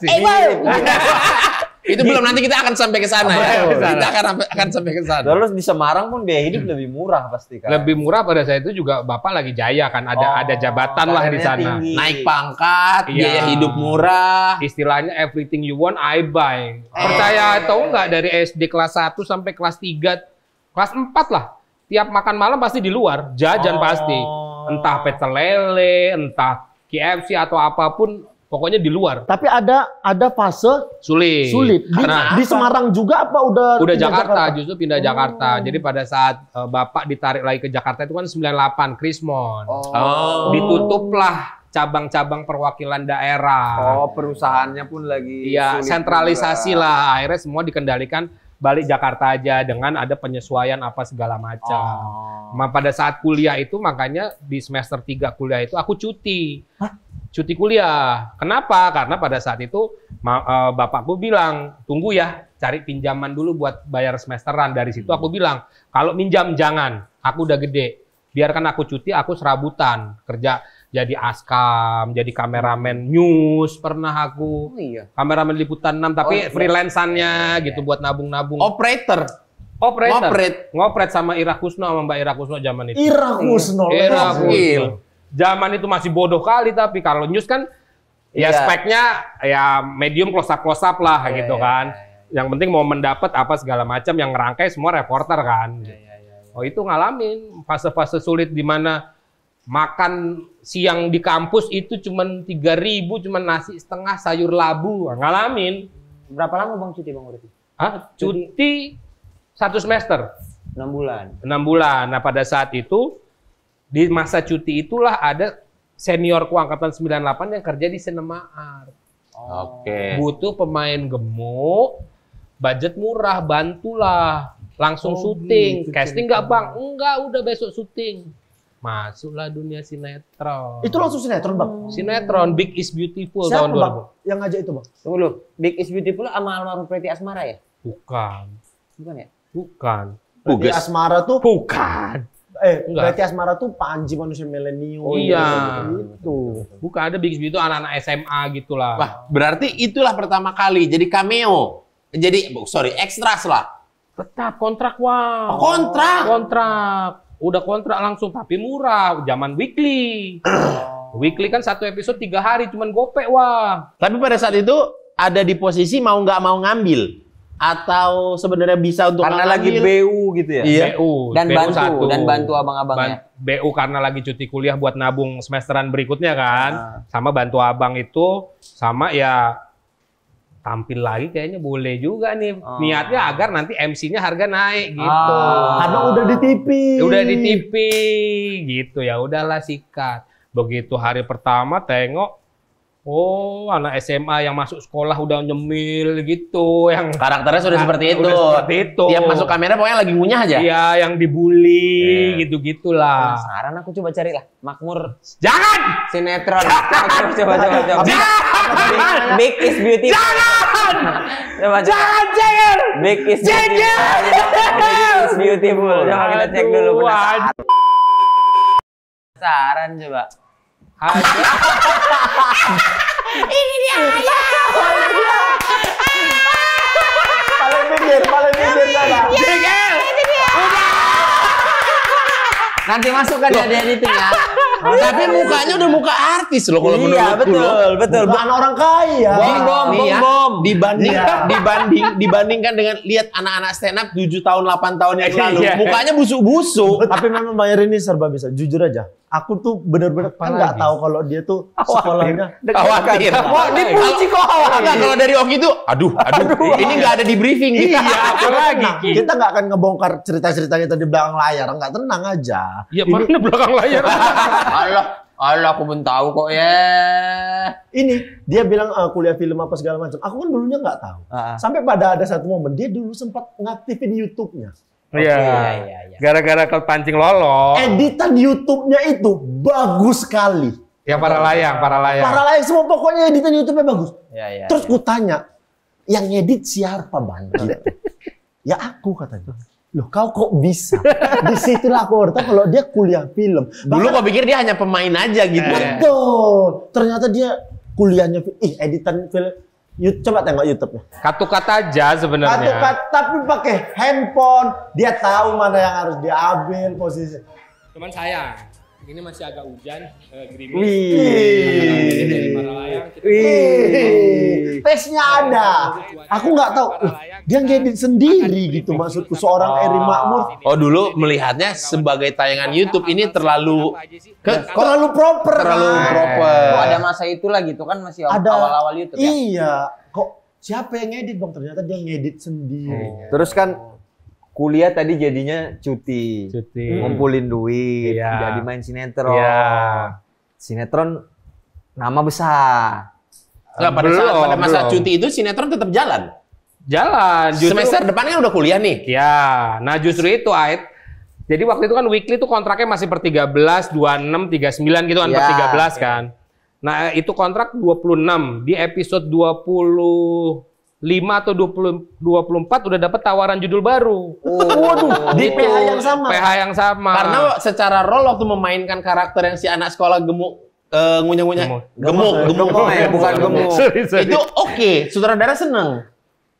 [SPEAKER 2] Eh, [laughs] itu belum nanti kita akan sampai ke sana ya. Kita akan akan sampai ke sana. Terus di Semarang pun biaya hidup hmm. lebih murah pasti kan.
[SPEAKER 1] Lebih murah pada saat itu juga Bapak lagi jaya kan ada oh, ada jabatan lah di sana. Tinggi. Naik pangkat, iya. biaya hidup murah. Istilahnya everything you want I buy. Oh. Percaya atau enggak dari SD kelas 1 sampai kelas 3 kelas 4 lah. Tiap makan malam pasti di luar, jajan oh. pasti. Entah pecel lele, entah KFC atau apapun Pokoknya di luar. Tapi ada ada fase
[SPEAKER 2] sulit. Sulit. Di, Karena di Semarang juga apa udah udah Jakarta, Jakarta?
[SPEAKER 1] justru pindah oh. Jakarta. Jadi pada saat uh, Bapak ditarik lagi ke Jakarta itu kan 98 Krismon. Oh. oh. Ditutuplah cabang-cabang perwakilan daerah. Oh, perusahaannya pun lagi Iya, sentralisasi lah. Akhirnya semua dikendalikan balik Jakarta aja dengan ada penyesuaian apa segala macam. Oh. Pada saat kuliah itu makanya di semester 3 kuliah itu aku cuti. Hah? Cuti kuliah. Kenapa? Karena pada saat itu eh, bapakku bilang, "Tunggu ya, cari pinjaman dulu buat bayar semesteran." Dari situ aku bilang, "Kalau minjam jangan, aku udah gede. Biarkan aku cuti, aku serabutan kerja." jadi askam, jadi kameramen news pernah aku. Oh, iya. Kameramen liputan 6 tapi oh, iya. freelansannya iya, iya, iya. gitu buat nabung-nabung. Operator. Operator. Ngopret. Ngopret sama Ira Kusno sama Mbak Ira Kusno zaman itu. Ira Kusno. Iya. Ira Zaman itu masih bodoh kali tapi kalau news kan
[SPEAKER 2] ya iya. speknya
[SPEAKER 1] ya medium close up close up lah iya, gitu iya, kan. Yang penting mau mendapat apa segala macam yang ngerangkai semua reporter kan. iya, iya, iya. Oh itu ngalamin fase-fase sulit di mana makan siang di kampus itu cuma 3000 cuma nasi setengah sayur labu ngalamin berapa lama bang cuti bang Uri? Hah? Cuti, satu semester enam bulan enam bulan nah pada saat itu di masa cuti itulah ada senior sembilan angkatan 98 yang kerja di Cinema Art oh. oke
[SPEAKER 3] okay. butuh
[SPEAKER 1] pemain gemuk budget murah bantulah langsung oh, syuting gitu, casting nggak bang enggak udah besok syuting Masuklah dunia sinetron.
[SPEAKER 2] Itu langsung sinetron, Bang. Hmm. Sinetron
[SPEAKER 1] Big is Beautiful Siapa, tahun 2000. Bang,
[SPEAKER 2] yang ngajak itu, Bang? Tunggu dulu. Big is Beautiful sama almarhum Preti Asmara ya? Bukan. Bukan ya? Bukan. Preti Asmara tuh Bukan. Eh, Enggak. Preti Asmara tuh Panji manusia milenium. Oh iya.
[SPEAKER 1] Gitu. Bukan ada Big is Beautiful anak-anak SMA gitu lah. Wah, berarti itulah pertama kali jadi cameo. Jadi sorry, ekstras lah. Tetap kontrak, wah. Wow. Oh, kontrak. Kontrak Udah kontrak langsung tapi murah, zaman weekly. [clears throat] weekly kan satu episode tiga hari cuman gopek wah. Tapi pada saat itu ada di posisi mau nggak
[SPEAKER 2] mau ngambil atau sebenarnya bisa untuk karena ngambil? lagi BU gitu ya. Iya. BU dan BU bantu satu. dan bantu
[SPEAKER 1] abang-abangnya. BU karena lagi cuti kuliah buat nabung semesteran berikutnya kan. Nah. Sama bantu abang itu sama ya tampil lagi kayaknya boleh juga nih. Oh. Niatnya agar nanti MC-nya harga naik ah. gitu. Oh. Karena udah di TV. Udah di TV gitu ya udahlah sikat. Begitu hari pertama tengok Oh, anak SMA yang masuk sekolah udah nyemil gitu, yang karakternya sudah nah, seperti itu. Udah seperti itu. Yang masuk kamera pokoknya lagi ngunyah aja. Iya, yang dibully yeah. gitu-gitulah. Saran aku coba carilah Makmur. Jangan! Sinetron. Jangan! Coba coba coba. Jangan! Big is beauty. Jangan! Coba, coba.
[SPEAKER 2] Jangan, jangan! Big is beauty. Jangan!
[SPEAKER 1] Big is beautiful. Coba kita cek dulu penasaran.
[SPEAKER 2] Saran coba. Ini dia ayah. Paling pinggir, paling pinggir sana. Pinggir.
[SPEAKER 1] Nanti masukkan ya dari oh, itu ya. Tapi mukanya udah
[SPEAKER 2] muka artis loh kalau iya, betul, betul. Bukan orang kaya. Bom bom bom ya. Dibanding iya. dibanding dibandingkan dengan lihat anak-anak stand up 7 tahun 8 tahun yang lalu. Iya. Mukanya busuk-busuk. Tapi memang bayar ini serba bisa. Jujur aja aku tuh bener-bener kan nggak tahu kalau dia tuh sekolahnya khawatir. Wah, puji kok khawatir. Kalau dari Oki itu,
[SPEAKER 1] aduh, aduh, aduh ini nggak ada di briefing. Iya, apalagi. Nah, kita
[SPEAKER 2] nggak akan ngebongkar cerita-cerita kita di belakang layar, nggak tenang aja. Iya, ini... mana belakang layar? Allah, [laughs] Allah aku pun tahu kok ya. Ini dia bilang uh, kuliah film apa segala macam. Aku kan dulunya nggak tahu. Uh ah. -huh. Sampai pada ada satu momen dia dulu sempat ngaktifin YouTube-nya. Iya. Okay, ya,
[SPEAKER 1] ya. Iya. Gara-gara kepancing lolos.
[SPEAKER 2] Editan YouTube-nya itu bagus sekali.
[SPEAKER 1] Ya para layang, para layang. Para
[SPEAKER 2] layang semua pokoknya editan YouTube-nya bagus. Ya, ya, Terus ya. kutanya, yang edit siapa banget? [laughs] Iya. ya aku katanya. Loh kau kok bisa? Di [laughs] Disitulah aku bertanya kalau dia kuliah film. Bahkan, Dulu kau pikir dia hanya pemain aja gitu. Betul. Ternyata dia kuliahnya, ih editan film You, coba tengok YouTube-nya.
[SPEAKER 1] Kata-kata aja sebenarnya. Kata-kata
[SPEAKER 2] tapi pakai handphone, dia tahu mana yang harus diambil posisi.
[SPEAKER 1] Cuman saya ini masih agak hujan, uh, gerimis.
[SPEAKER 2] Wih. Wih. Wih space-nya iya, ada. Iya, iya, Aku nggak tahu. Uh, dia ngedit sendiri gitu maksudku seorang oh. Eri Makmur.
[SPEAKER 1] Oh dulu melihatnya sebagai tayangan YouTube ini terlalu ke, kok,
[SPEAKER 2] terlalu proper. Terlalu kan? proper. Oh, ada masa itu itulah gitu kan masih awal-awal YouTube ya. Iya. Kok siapa yang ngedit Bang? Ternyata dia ngedit sendiri. Oh. Terus kan kuliah tadi jadinya cuti, cuti. ngumpulin duit, yeah. jadi main sinetron. Yeah.
[SPEAKER 1] Sinetron nama besar. Nggak, pada belum, saat pada masa belum. cuti itu sinetron tetap jalan. Jalan. Justru, Semester depannya udah kuliah nih. Ya, nah justru itu Aid. Jadi waktu itu kan weekly tuh kontraknya masih per 13, 26, 39 gitu kan ya, per 13 ya. kan. Nah, itu kontrak 26. Di episode 20 5 atau 20, 24 udah dapat tawaran judul baru. Oh. Waduh, di PH yang sama. PH yang sama. Karena secara role waktu memainkan karakter yang si anak sekolah gemuk Eh, ngunyah-ngunyah gemuk gemuk, gemuk, gemuk, bukan gemuk sorry, sorry. itu oke okay. sutradara seneng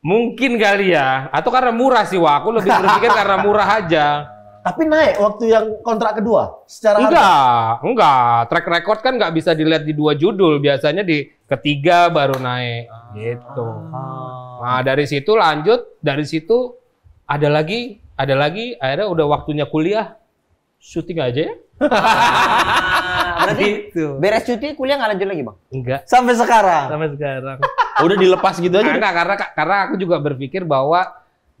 [SPEAKER 1] mungkin kali ya atau karena murah sih wah aku lebih berpikir karena murah aja
[SPEAKER 2] tapi naik waktu yang kontrak kedua secara enggak
[SPEAKER 1] harga. enggak track record kan nggak bisa dilihat di dua judul biasanya di ketiga baru naik gitu. ah. gitu nah dari situ lanjut dari situ ada lagi ada lagi akhirnya udah waktunya kuliah syuting aja ya [laughs] Berarti gitu. beres cuti kuliah nggak lanjut lagi bang? Enggak. Sampai sekarang. Sampai sekarang. Oh, udah dilepas gitu aja. Enggak, karena karena aku juga berpikir bahwa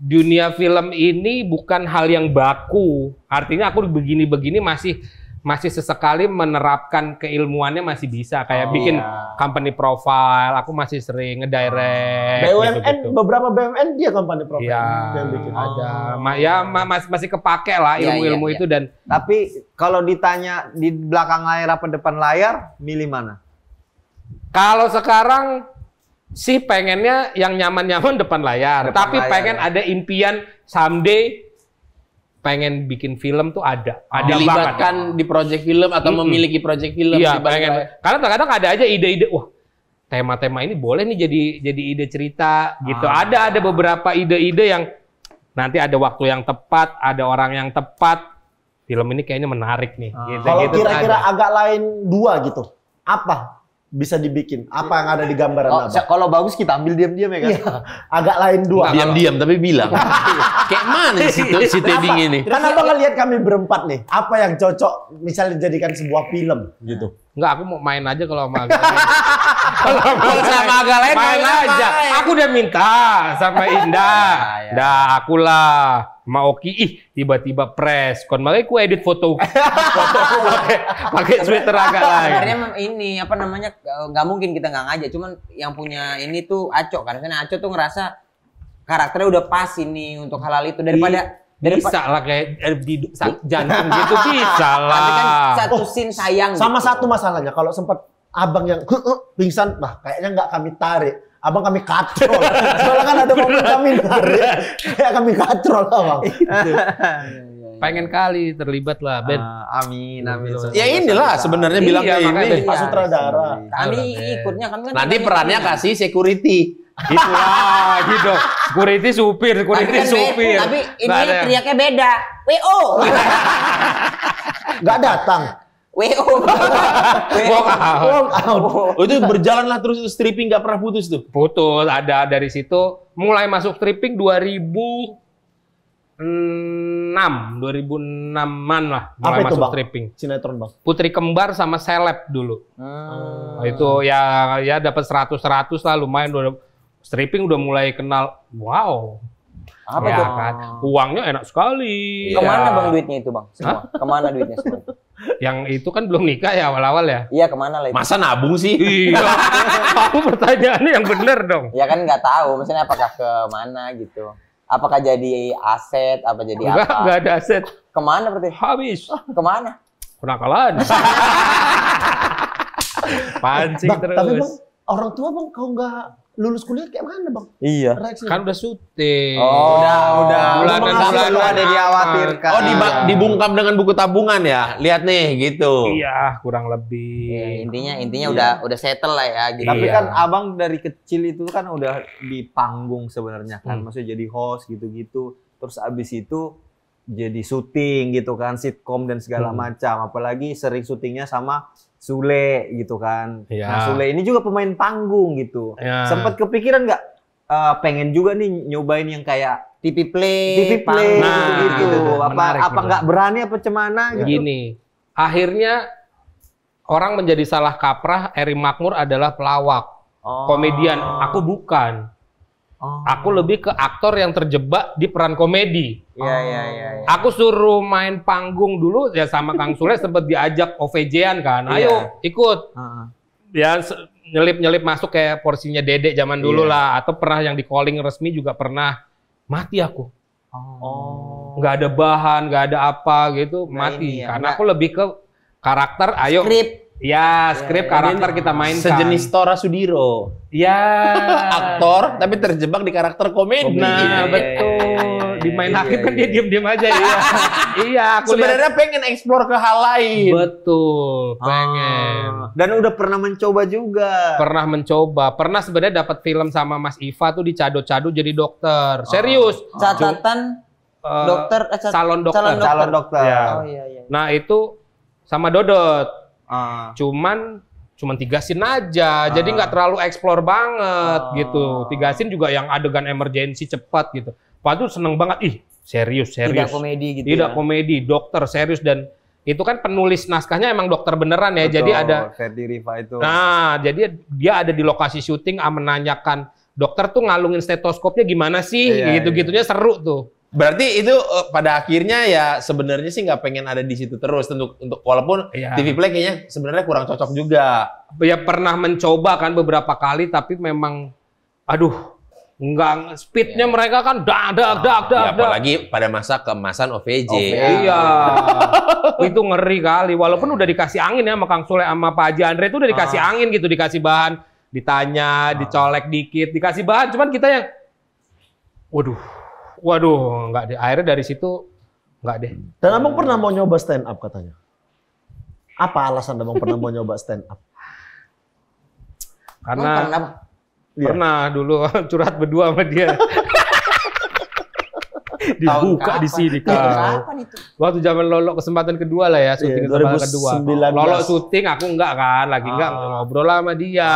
[SPEAKER 1] dunia film ini bukan hal yang baku. Artinya aku begini-begini masih masih sesekali menerapkan keilmuannya masih bisa kayak oh, bikin iya. company profile aku masih sering ngedirect BUMN gitu -gitu.
[SPEAKER 2] beberapa BUMN dia company profile ya, yang bikin ya, oh.
[SPEAKER 1] ma ya ma masih masih kepake lah iya, ilmu-ilmu ya, ya, itu iya.
[SPEAKER 2] dan tapi kalau ditanya di belakang layar apa depan
[SPEAKER 1] layar milih mana kalau sekarang sih pengennya yang nyaman-nyaman depan layar depan tapi layar, pengen ada impian someday pengen bikin film tuh ada. Ada dilibatkan bakat. di project film atau -hmm. memiliki project film. Iya, pengen. Kayak. Karena terkadang ada aja ide-ide, wah tema-tema ini boleh nih jadi jadi ide cerita gitu. Ah. Ada ada beberapa ide-ide yang nanti ada waktu yang tepat, ada orang yang tepat. Film ini kayaknya menarik nih. Ah. Gitu, Kalau gitu, kira-kira
[SPEAKER 2] agak lain dua gitu, apa bisa dibikin? Apa yang ada di gambaran oh, Abang? Kalau bagus kita ambil diam-diam ya kan? Iya. Agak lain dua. Diam-diam tapi bilang. [laughs] Kayak mana [laughs] si, si tebing ini? karena Abang ngelihat kami berempat nih. Apa yang cocok misalnya dijadikan sebuah film gitu?
[SPEAKER 1] Enggak, aku mau main aja kalau sama [laughs] Kalau sama agak lain main, aja. Main. Aku udah minta sama [laughs] Indah. Ah, ya. Dah akulah mau Oki ih tiba-tiba press kon makanya ku edit foto [laughs] foto aku pakai pakai sweater agak lain sebenarnya ini apa namanya eh, nggak mungkin kita nggak ngajak cuman yang punya ini tuh Aco kan. karena kan Aco tuh ngerasa karakternya udah pas ini untuk halal itu daripada dari bisa lah kayak eh, di jantung gitu [laughs] bisa lah. Tapi kan satu
[SPEAKER 2] sin sayang. Sama gitu. satu masalahnya kalau sempat abang yang uh, uh, pingsan, bah kayaknya nggak kami tarik. Abang kami katrol. Soalnya kan ada momen kami [laughs] tarik, kayak kami katrol abang. Iya, iya,
[SPEAKER 1] iya. [laughs] Pengen kali terlibat lah Ben. Uh, amin, amin. Ya inilah sebenarnya bilang iya, ini Pak
[SPEAKER 2] Sutradara. Kami ikutnya kan, kan Nanti perannya kasih
[SPEAKER 1] security.
[SPEAKER 2] Gitu lah, dong. [laughs] Gitu.
[SPEAKER 1] Security supir, security tapi kan, supir. tapi ini teriaknya beda. WO. Gak datang. WO. [laughs] Walk out. Walk out. Oh, itu berjalanlah terus itu stripping nggak pernah putus tuh. Putus, ada dari situ mulai masuk stripping 2006, 2006-an lah mulai Apa itu, masuk bang? stripping. Sinetron bang. Putri Kembar sama Seleb dulu.
[SPEAKER 2] Hmm.
[SPEAKER 1] Nah, itu ya ya dapat 100 100 lah lumayan udah stripping udah mulai kenal. Wow. Apa ya, Kan? Uangnya enak sekali. Kemana ya. bang duitnya itu bang? Semua. Hah? Kemana duitnya semua? Yang itu kan belum nikah ya awal-awal ya? Iya
[SPEAKER 2] kemana lah itu? Masa
[SPEAKER 1] nabung sih? Iya. Kamu pertanyaannya yang bener dong.
[SPEAKER 2] Ya kan nggak tahu, maksudnya apakah ke mana gitu. Apakah jadi aset, apa jadi enggak, apa? Enggak ada aset. Kemana berarti? Habis. Ah, kemana?
[SPEAKER 1] Kenakalan. [laughs] Pancing terus. Tapi bang,
[SPEAKER 2] orang tua bang kau nggak lulus kuliah kayak mana bang?
[SPEAKER 1] Iya. Reaksi. Kan udah syuting. Oh, udah, udah. dan bulan ada dikhawatirkan. Oh, dibak, iya. dibungkam dengan buku tabungan ya. Lihat nih gitu. Iya, kurang lebih. Ya, intinya intinya iya. udah
[SPEAKER 2] udah settle lah ya. Gitu. Tapi iya. kan abang dari kecil itu kan udah di panggung sebenarnya kan, hmm. maksudnya jadi host gitu-gitu. Terus abis itu jadi syuting gitu kan, sitkom dan segala hmm. macam. Apalagi sering syutingnya sama Sule gitu kan. Ya. Nah, Sule ini juga pemain panggung gitu. Ya. Sempat kepikiran nggak uh, pengen juga nih nyobain yang kayak TV play, TV play nah, gitu, gitu. gitu. Nah,
[SPEAKER 1] apa menarik, apa nggak berani apa cemana ya. gitu. Gini. Akhirnya orang menjadi salah kaprah Eri Makmur adalah pelawak. Oh. Komedian, aku bukan. Oh. Aku lebih ke aktor yang terjebak di peran komedi. iya, iya. Ya. Aku suruh main panggung dulu ya sama Kang Sule sempat diajak OVJ-an kan. Iya. Ayo yeah. ikut. Uh-huh. Ya nyelip-nyelip masuk kayak porsinya Dedek zaman iya. dulu yeah. lah atau pernah yang di calling resmi juga pernah mati aku. Oh. Gak ada bahan, gak ada apa gitu, nah, mati. ya. Karena nggak. aku lebih ke karakter ayo Script Ya, ya skrip ya, karakter kita main Sejenis Tora Sudiro. Ya. Aktor tapi terjebak di karakter komedi. Nah, ya, betul. Ya, ya, iya, ya. Di main hakim kan dia diam diem aja ya. [laughs] iya, aku sebenarnya liat. pengen eksplor ke hal lain. Betul, ah. pengen. Ah, dan udah pernah mencoba juga. Pernah mencoba. Pernah sebenarnya dapat film sama Mas Iva tuh dicado-cado jadi dokter. Ah. Serius. Ah. Catatan eh, dokter eh, cat calon dokter. Calon dokter. Calon dokter. Ya. Oh, iya, iya. Nah, itu sama Dodot Uh. Cuman cuman tiga scene aja, uh. jadi ah. nggak terlalu explore banget uh. gitu. Tiga scene juga yang adegan emergency cepat gitu. Padu seneng banget, ih serius serius. Tidak komedi gitu. Tidak ya? komedi, dokter serius dan itu kan penulis naskahnya emang dokter beneran ya. Betul, jadi ada
[SPEAKER 2] Ferdi Riva itu.
[SPEAKER 1] Nah, jadi dia ada di lokasi syuting menanyakan dokter tuh ngalungin stetoskopnya gimana sih? Iya, iya, iya. gitu-gitunya iya. seru tuh. Berarti itu uh, pada akhirnya ya sebenarnya sih nggak pengen ada di situ terus untuk untuk walaupun ya. TV Play kayaknya sebenarnya kurang cocok juga. Ya pernah mencoba kan beberapa kali tapi memang aduh nggak speednya ya. mereka kan dak dak oh, dak dak. Ya, apalagi pada masa kemasan OVJ. OVJ. Iya. iya. [laughs] itu ngeri kali walaupun iya. udah dikasih angin ya sama Kang Sule sama Pak Haji Andre itu udah ah. dikasih ah. angin gitu, dikasih bahan, ditanya, ah. dicolek dikit, dikasih bahan, cuman kita
[SPEAKER 2] yang waduh Waduh, nggak deh. Akhirnya dari situ nggak deh. Dan abang pernah mau nyoba stand up katanya. Apa alasan abang pernah mau nyoba stand up? Karena pernah, iya. pernah dulu [laughs] curhat
[SPEAKER 1] berdua sama dia. [laughs] dibuka di sini kan Waktu zaman lolok kesempatan kedua lah ya, syuting yeah, kesempatan kedua. Lolok syuting aku enggak kan, lagi ah. enggak ngobrol sama dia.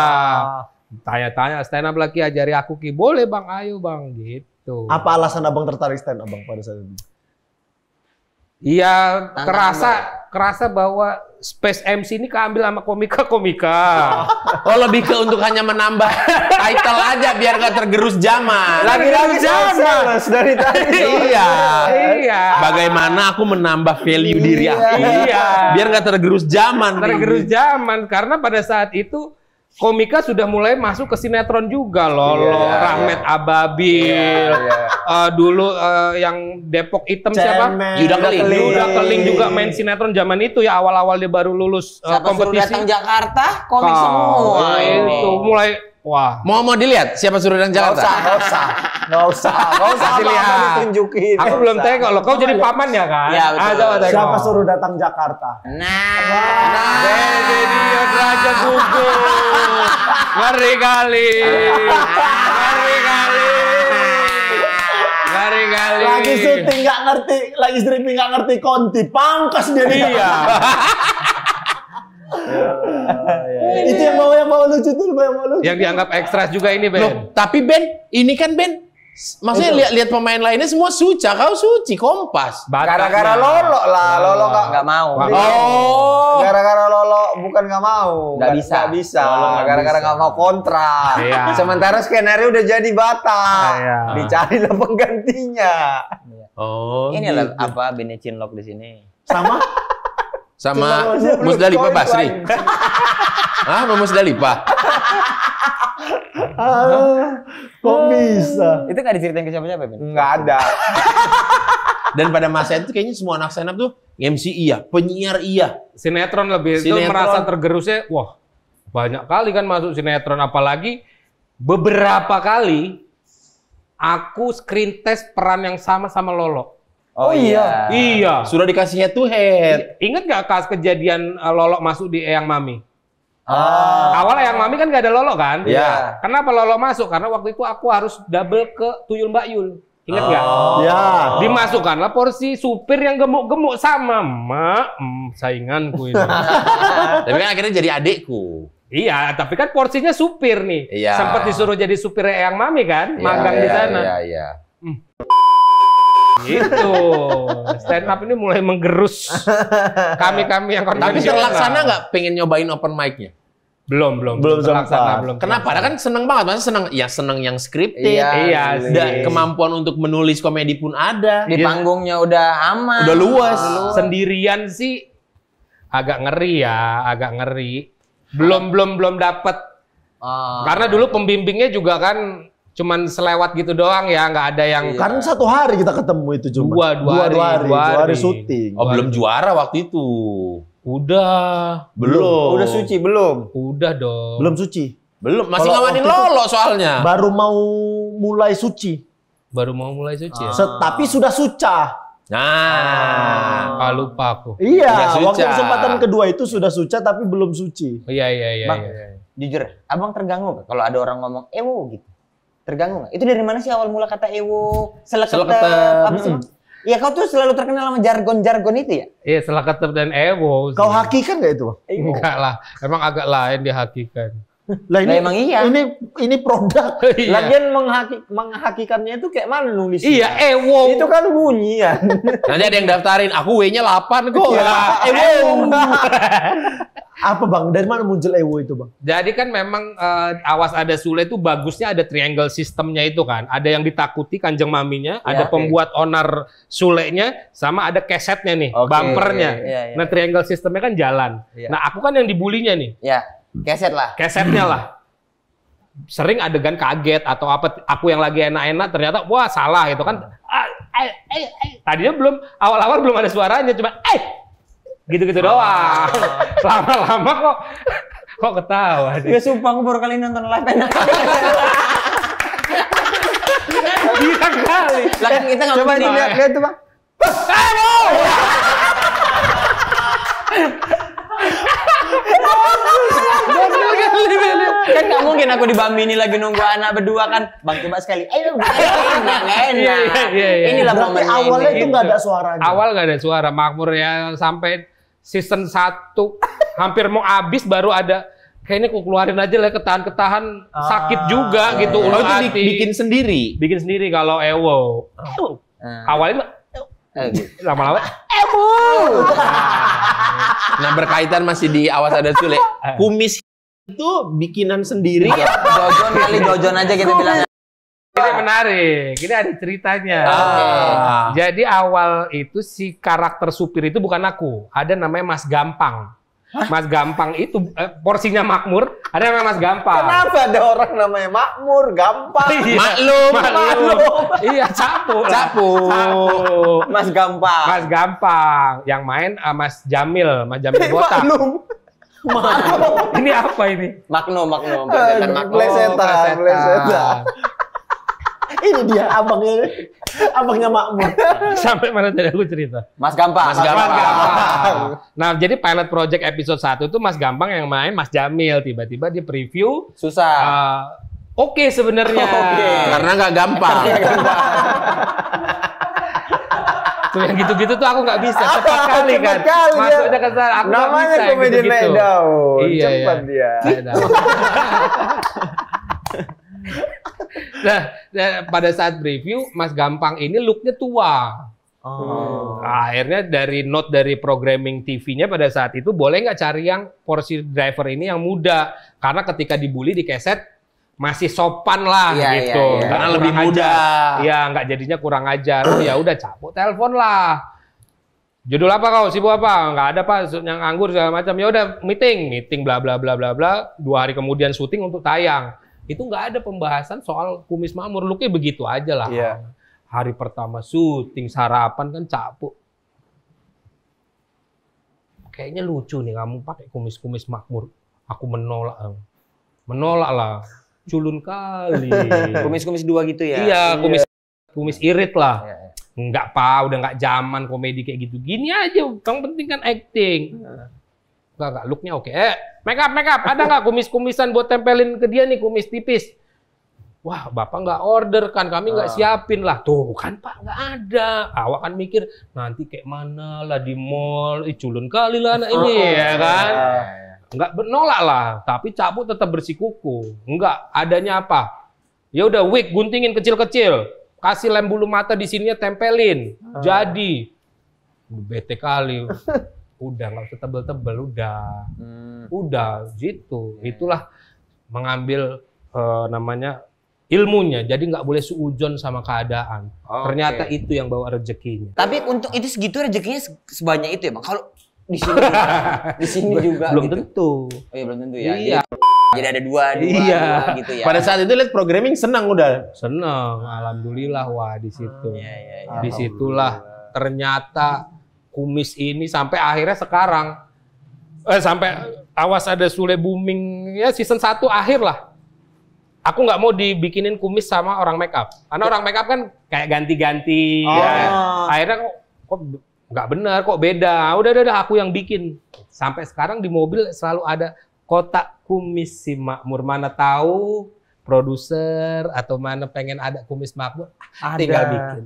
[SPEAKER 1] Ah. Tanya-tanya stand up lagi ajari aku ki, boleh bang, ayo bang gitu.
[SPEAKER 2] Tuh. Apa alasan abang tertarik stand abang pada saat itu? Iya, kerasa
[SPEAKER 1] kerasa bahwa Space MC ini keambil sama komika-komika. [laughs] oh lebih ke untuk hanya menambah [laughs] title aja biar gak tergerus zaman. Lagi-lagi zaman. Dari tadi. [laughs] iya. Iya. Bagaimana
[SPEAKER 2] aku menambah value diri aku? Iya. Biar gak tergerus zaman. Tergerus
[SPEAKER 1] zaman karena pada saat itu komika sudah mulai masuk ke sinetron juga loh, yeah, loh iya. Rahmat yeah. Ababil, yeah, yeah. Uh, dulu uh, yang Depok Item siapa? Yuda Keling. Yuda Keling juga main sinetron zaman itu ya awal-awal dia baru lulus uh, siapa kompetisi. Siapa datang Jakarta, komik Kau, ah, semua. Nah, itu mulai Wah. Mau mau dilihat siapa suruh dan jalan? Gak usah,
[SPEAKER 3] gak usah.
[SPEAKER 2] Gak usah, gak usah. Kasih lihat. Ditunjukin. Aku belum tengok loh. Kau jadi pamannya kan? Iya, betul. Ah, Siapa suruh datang Jakarta? Nah. Nah, ini nah. dia Raja Gugur. Ngeri kali. Ngeri kali.
[SPEAKER 1] Ngeri kali. Lagi syuting
[SPEAKER 2] gak ngerti, lagi streaming gak ngerti konti. Pangkas dia. Iya.
[SPEAKER 1] Ya, ya, ya, Itu
[SPEAKER 2] yang mau yang mau lucu tuh, yang mau
[SPEAKER 1] lucu. Yang dianggap ekstra juga ini Ben. Loh,
[SPEAKER 2] tapi Ben,
[SPEAKER 1] ini kan Ben Maksudnya lihat lihat pemain lainnya semua suca, kau suci kompas. Gara-gara Lolo lah, Lolo nggak
[SPEAKER 2] nggak mau. Oh. Gara-gara Lolo bukan nggak mau. Nggak bisa. Nggak bisa. Gara-gara nggak mau kontra. Iya. Sementara skenario udah jadi bata. Iya, iya. Dicari lah penggantinya.
[SPEAKER 1] Oh. Ini gitu. apa Benny Chinlock di sini. Sama [laughs] [laughs] Sama Musdalifah Basri.
[SPEAKER 3] [laughs]
[SPEAKER 1] ah, sama Musdalifah. Ah, kok bisa? Itu gak diceritain ke siapa-siapa, Ben? Nggak ada. [laughs] Dan pada masa itu kayaknya semua anak stand up tuh MC iya, penyiar iya. Sinetron lebih sinetron. itu merasa tergerusnya, wah banyak kali kan masuk sinetron apalagi beberapa kali aku screen test peran yang sama sama Lolo. Oh, oh iya. Iya. iya. Sudah dikasihnya tuh head. Ingat gak kas kejadian eh, Lolo masuk di Eyang Mami? Ah. Awalnya Eyang Mami kan gak ada lolok kan? Iya. Yeah. Kenapa lolok masuk? Karena waktu itu aku harus double ke Tuyul Mbak Yul. Ingat nggak? Oh. Ya. Dimasukkanlah porsi supir yang gemuk-gemuk sama mak mm, sainganku ini. [laughs] tapi kan akhirnya jadi
[SPEAKER 2] adikku.
[SPEAKER 1] Iya, tapi kan porsinya supir nih. Iya. Sempat disuruh jadi supir yang mami kan, iya, magang iya, di sana. Iya, iya. Hmm. Gitu. Stand up ini mulai menggerus kami-kami yang kontak. Tapi terlaksana nggak pengen nyobain open mic-nya? Belum, belum. Belum terlaksana, ah. belum. Kenapa? Karena kan seneng banget. Masa seneng, ya seneng yang scripting. Iya, iya Dan kemampuan untuk menulis komedi pun ada. Di iya. panggungnya udah aman. Udah luas. ah. Sendirian sih agak ngeri ya, agak ngeri. Belum, belum, belum dapet Ah. Karena dulu pembimbingnya juga kan cuman selewat gitu doang ya nggak ada yang iya. karena
[SPEAKER 2] satu hari kita ketemu itu cuma dua dua, dua, dua hari, dua hari dua hari syuting oh dua belum hari. juara waktu itu udah belum. belum udah suci belum udah dong belum suci belum masih ngawanin lolo soalnya baru mau mulai suci baru mau mulai suci ah. ya? tapi sudah suca Nah,
[SPEAKER 1] ah, lupa aku. Iya, waktu kesempatan
[SPEAKER 2] kedua itu sudah suca tapi belum suci. Iya, iya, iya. Bang, iya, iya. jujur, abang terganggu kalau ada orang ngomong ewo eh, gitu. Terganggu nggak? Itu dari mana sih awal mula kata ewo, seleketep, apa sih? Ya kau tuh selalu terkenal sama jargon-jargon itu ya?
[SPEAKER 1] Iya, seleketep dan ewo. Kau hakikan gak itu? Ewo. Enggak lah, emang agak lain dihakikan. hakikan. [laughs]
[SPEAKER 2] Lah ini, nah, iya. Ini ini produk. [laughs] iya. Lagian menghaki, menghakikannya itu kayak mana nulisnya? Iya, ewo. Itu kan bunyi ya. [laughs]
[SPEAKER 1] Nanti ada yang daftarin,
[SPEAKER 2] aku W-nya 8 kok. Iya. ewo. [laughs] Apa bang? Dari mana muncul Ewo itu bang?
[SPEAKER 1] Jadi kan memang uh, awas ada Sule itu bagusnya ada triangle sistemnya itu kan. Ada yang ditakuti kanjeng maminya, ya, ada okay. pembuat onar Sulenya, sama ada kesetnya nih, okay. bumpernya. yeah, yeah. Iya. Nah triangle sistemnya kan jalan. yeah. Nah aku kan yang dibulinya nih. Ya, keset lah. Kesetnya lah sering adegan kaget atau apa aku yang lagi enak-enak ternyata wah salah gitu kan iya. ah, eh, eh, tadinya belum awal-awal belum ada suaranya cuma eh gitu-gitu oh. doang. [laughs] Lama-lama kok kok ketawa sih. Ya sumpah aku baru kali nonton live enak.
[SPEAKER 2] Gila kali. Lah kita enggak Coba dilihat lihat tuh, Bang. Ayo! kan nggak mungkin aku di ini lagi nunggu anak berdua kan bang coba sekali ayo iya,
[SPEAKER 3] iya, enak
[SPEAKER 2] enak iya, inilah momennya awalnya itu nggak ada
[SPEAKER 1] suara awal nggak ada suara makmur ya sampai season 1 hampir mau habis baru ada kayaknya aku keluarin aja lah ketahan-ketahan ah, sakit juga iya, gitu ya, oh, hati. bikin sendiri. Bikin sendiri kalau Ewo. Ewo. Oh. Ah. Awalnya eh, gitu. lama-lama Ewo. [laughs] Nah, berkaitan masih di awas ada sulit. Eh. Kumis
[SPEAKER 2] itu bikinan sendiri ya. Jojon kali Jojon aja kita bilang
[SPEAKER 1] ini ah. menarik. Ini ada ceritanya. Ah. ah. Jadi awal itu si karakter supir itu bukan aku. Ada namanya Mas Gampang. Hah? Mas Gampang itu eh, porsinya makmur, ada namanya Mas Gampang. Kenapa ada orang
[SPEAKER 2] namanya makmur, gampang? Iya. Maklum, maklum. maklum.
[SPEAKER 1] iya, capu. Capu. Mas Gampang. Mas Gampang. Yang main uh, Mas Jamil, Mas Jamil eh, [laughs] Botak. Maklum.
[SPEAKER 3] Maklum.
[SPEAKER 1] ini apa
[SPEAKER 2] ini? Maknum, makno. Plesetan, maknum. Plesetan. plesetan. [laughs] ini dia abangnya abangnya makmur [laughs] sampai mana tadi aku cerita Mas
[SPEAKER 1] Gampang Mas Gampang, Mas Gampang. nah jadi pilot project episode 1 itu Mas Gampang yang main Mas Jamil tiba-tiba dia preview susah uh, oke okay sebenarnya [laughs] okay. karena nggak gampang Tuh yang gitu-gitu tuh aku gak bisa. Kan? Cepat kali kan. Kali, Maksudnya ke sana aku nggak bisa. Namanya komedi gitu -gitu.
[SPEAKER 2] Iya, cepat iya. dia nah,
[SPEAKER 1] nah, pada saat review Mas Gampang ini looknya tua. Oh. Nah, akhirnya dari note dari programming TV-nya pada saat itu boleh nggak cari yang porsi driver ini yang muda karena ketika dibully di keset masih sopan lah iya, iya gitu iya, iya. karena lebih muda ya nggak jadinya kurang ajar ya udah cabut telepon lah judul apa kau sibuk apa nggak ada pak yang anggur segala macam ya udah meeting meeting bla bla bla bla bla dua hari kemudian syuting untuk tayang itu nggak ada pembahasan soal kumis makmur. Looknya begitu aja lah. Yeah. Hari pertama syuting, sarapan kan capuk. Kayaknya lucu nih kamu pakai kumis-kumis makmur. Aku menolak. Menolak lah. Culun kali. [laughs] Kumis-kumis dua gitu ya? Iya, iya. kumis yeah. kumis irit lah. Yeah iya. nggak pa udah nggak zaman komedi kayak gitu gini aja yang penting kan acting iya. Enggak, enggak. Looknya oke. Okay. Eh, make up, make up. Ada nggak kumis-kumisan buat tempelin ke dia nih, kumis tipis? Wah, bapak nggak order kan, kami nggak ah. siapin lah. Tuh kan pak, nggak ada. Awak kan mikir nanti kayak mana lah di mall, Ih, culun kali lah anak ini oh, ya kan. Iya, iya. Nggak nolak lah, tapi cabut tetap bersih kuku Enggak, adanya apa? Ya udah wig guntingin kecil-kecil, kasih lem bulu mata di sininya tempelin. Ah. Jadi bete kali. [laughs] udah nggak usah tebel-tebel udah hmm. udah gitu yeah. Iya. itulah mengambil uh, namanya ilmunya jadi nggak boleh suujon sama keadaan okay. ternyata itu yang bawa rezekinya
[SPEAKER 2] tapi untuk itu segitu rezekinya sebanyak itu ya bang kalau di sini [laughs] di sini juga belum
[SPEAKER 1] gitu. tentu oh, iya belum tentu ya iya. Jadi ada dua, dua, iya. dua gitu ya. Pada saat itu lihat programming senang udah. Senang, alhamdulillah wah di situ. Ah, iya, iya, iya. Disitulah ternyata kumis ini sampai akhirnya sekarang eh, sampai awas ada Sule booming ya season satu akhir lah. Aku nggak mau dibikinin kumis sama orang makeup. Karena orang makeup kan kayak ganti-ganti. Oh. Ya. Akhirnya kok, kok nggak benar kok beda. Ah, udah, udah, udah aku yang bikin. Sampai sekarang di mobil selalu ada kotak kumis si Makmur. Mana tahu produser atau mana pengen ada kumis Makmur, ada. tinggal bikin.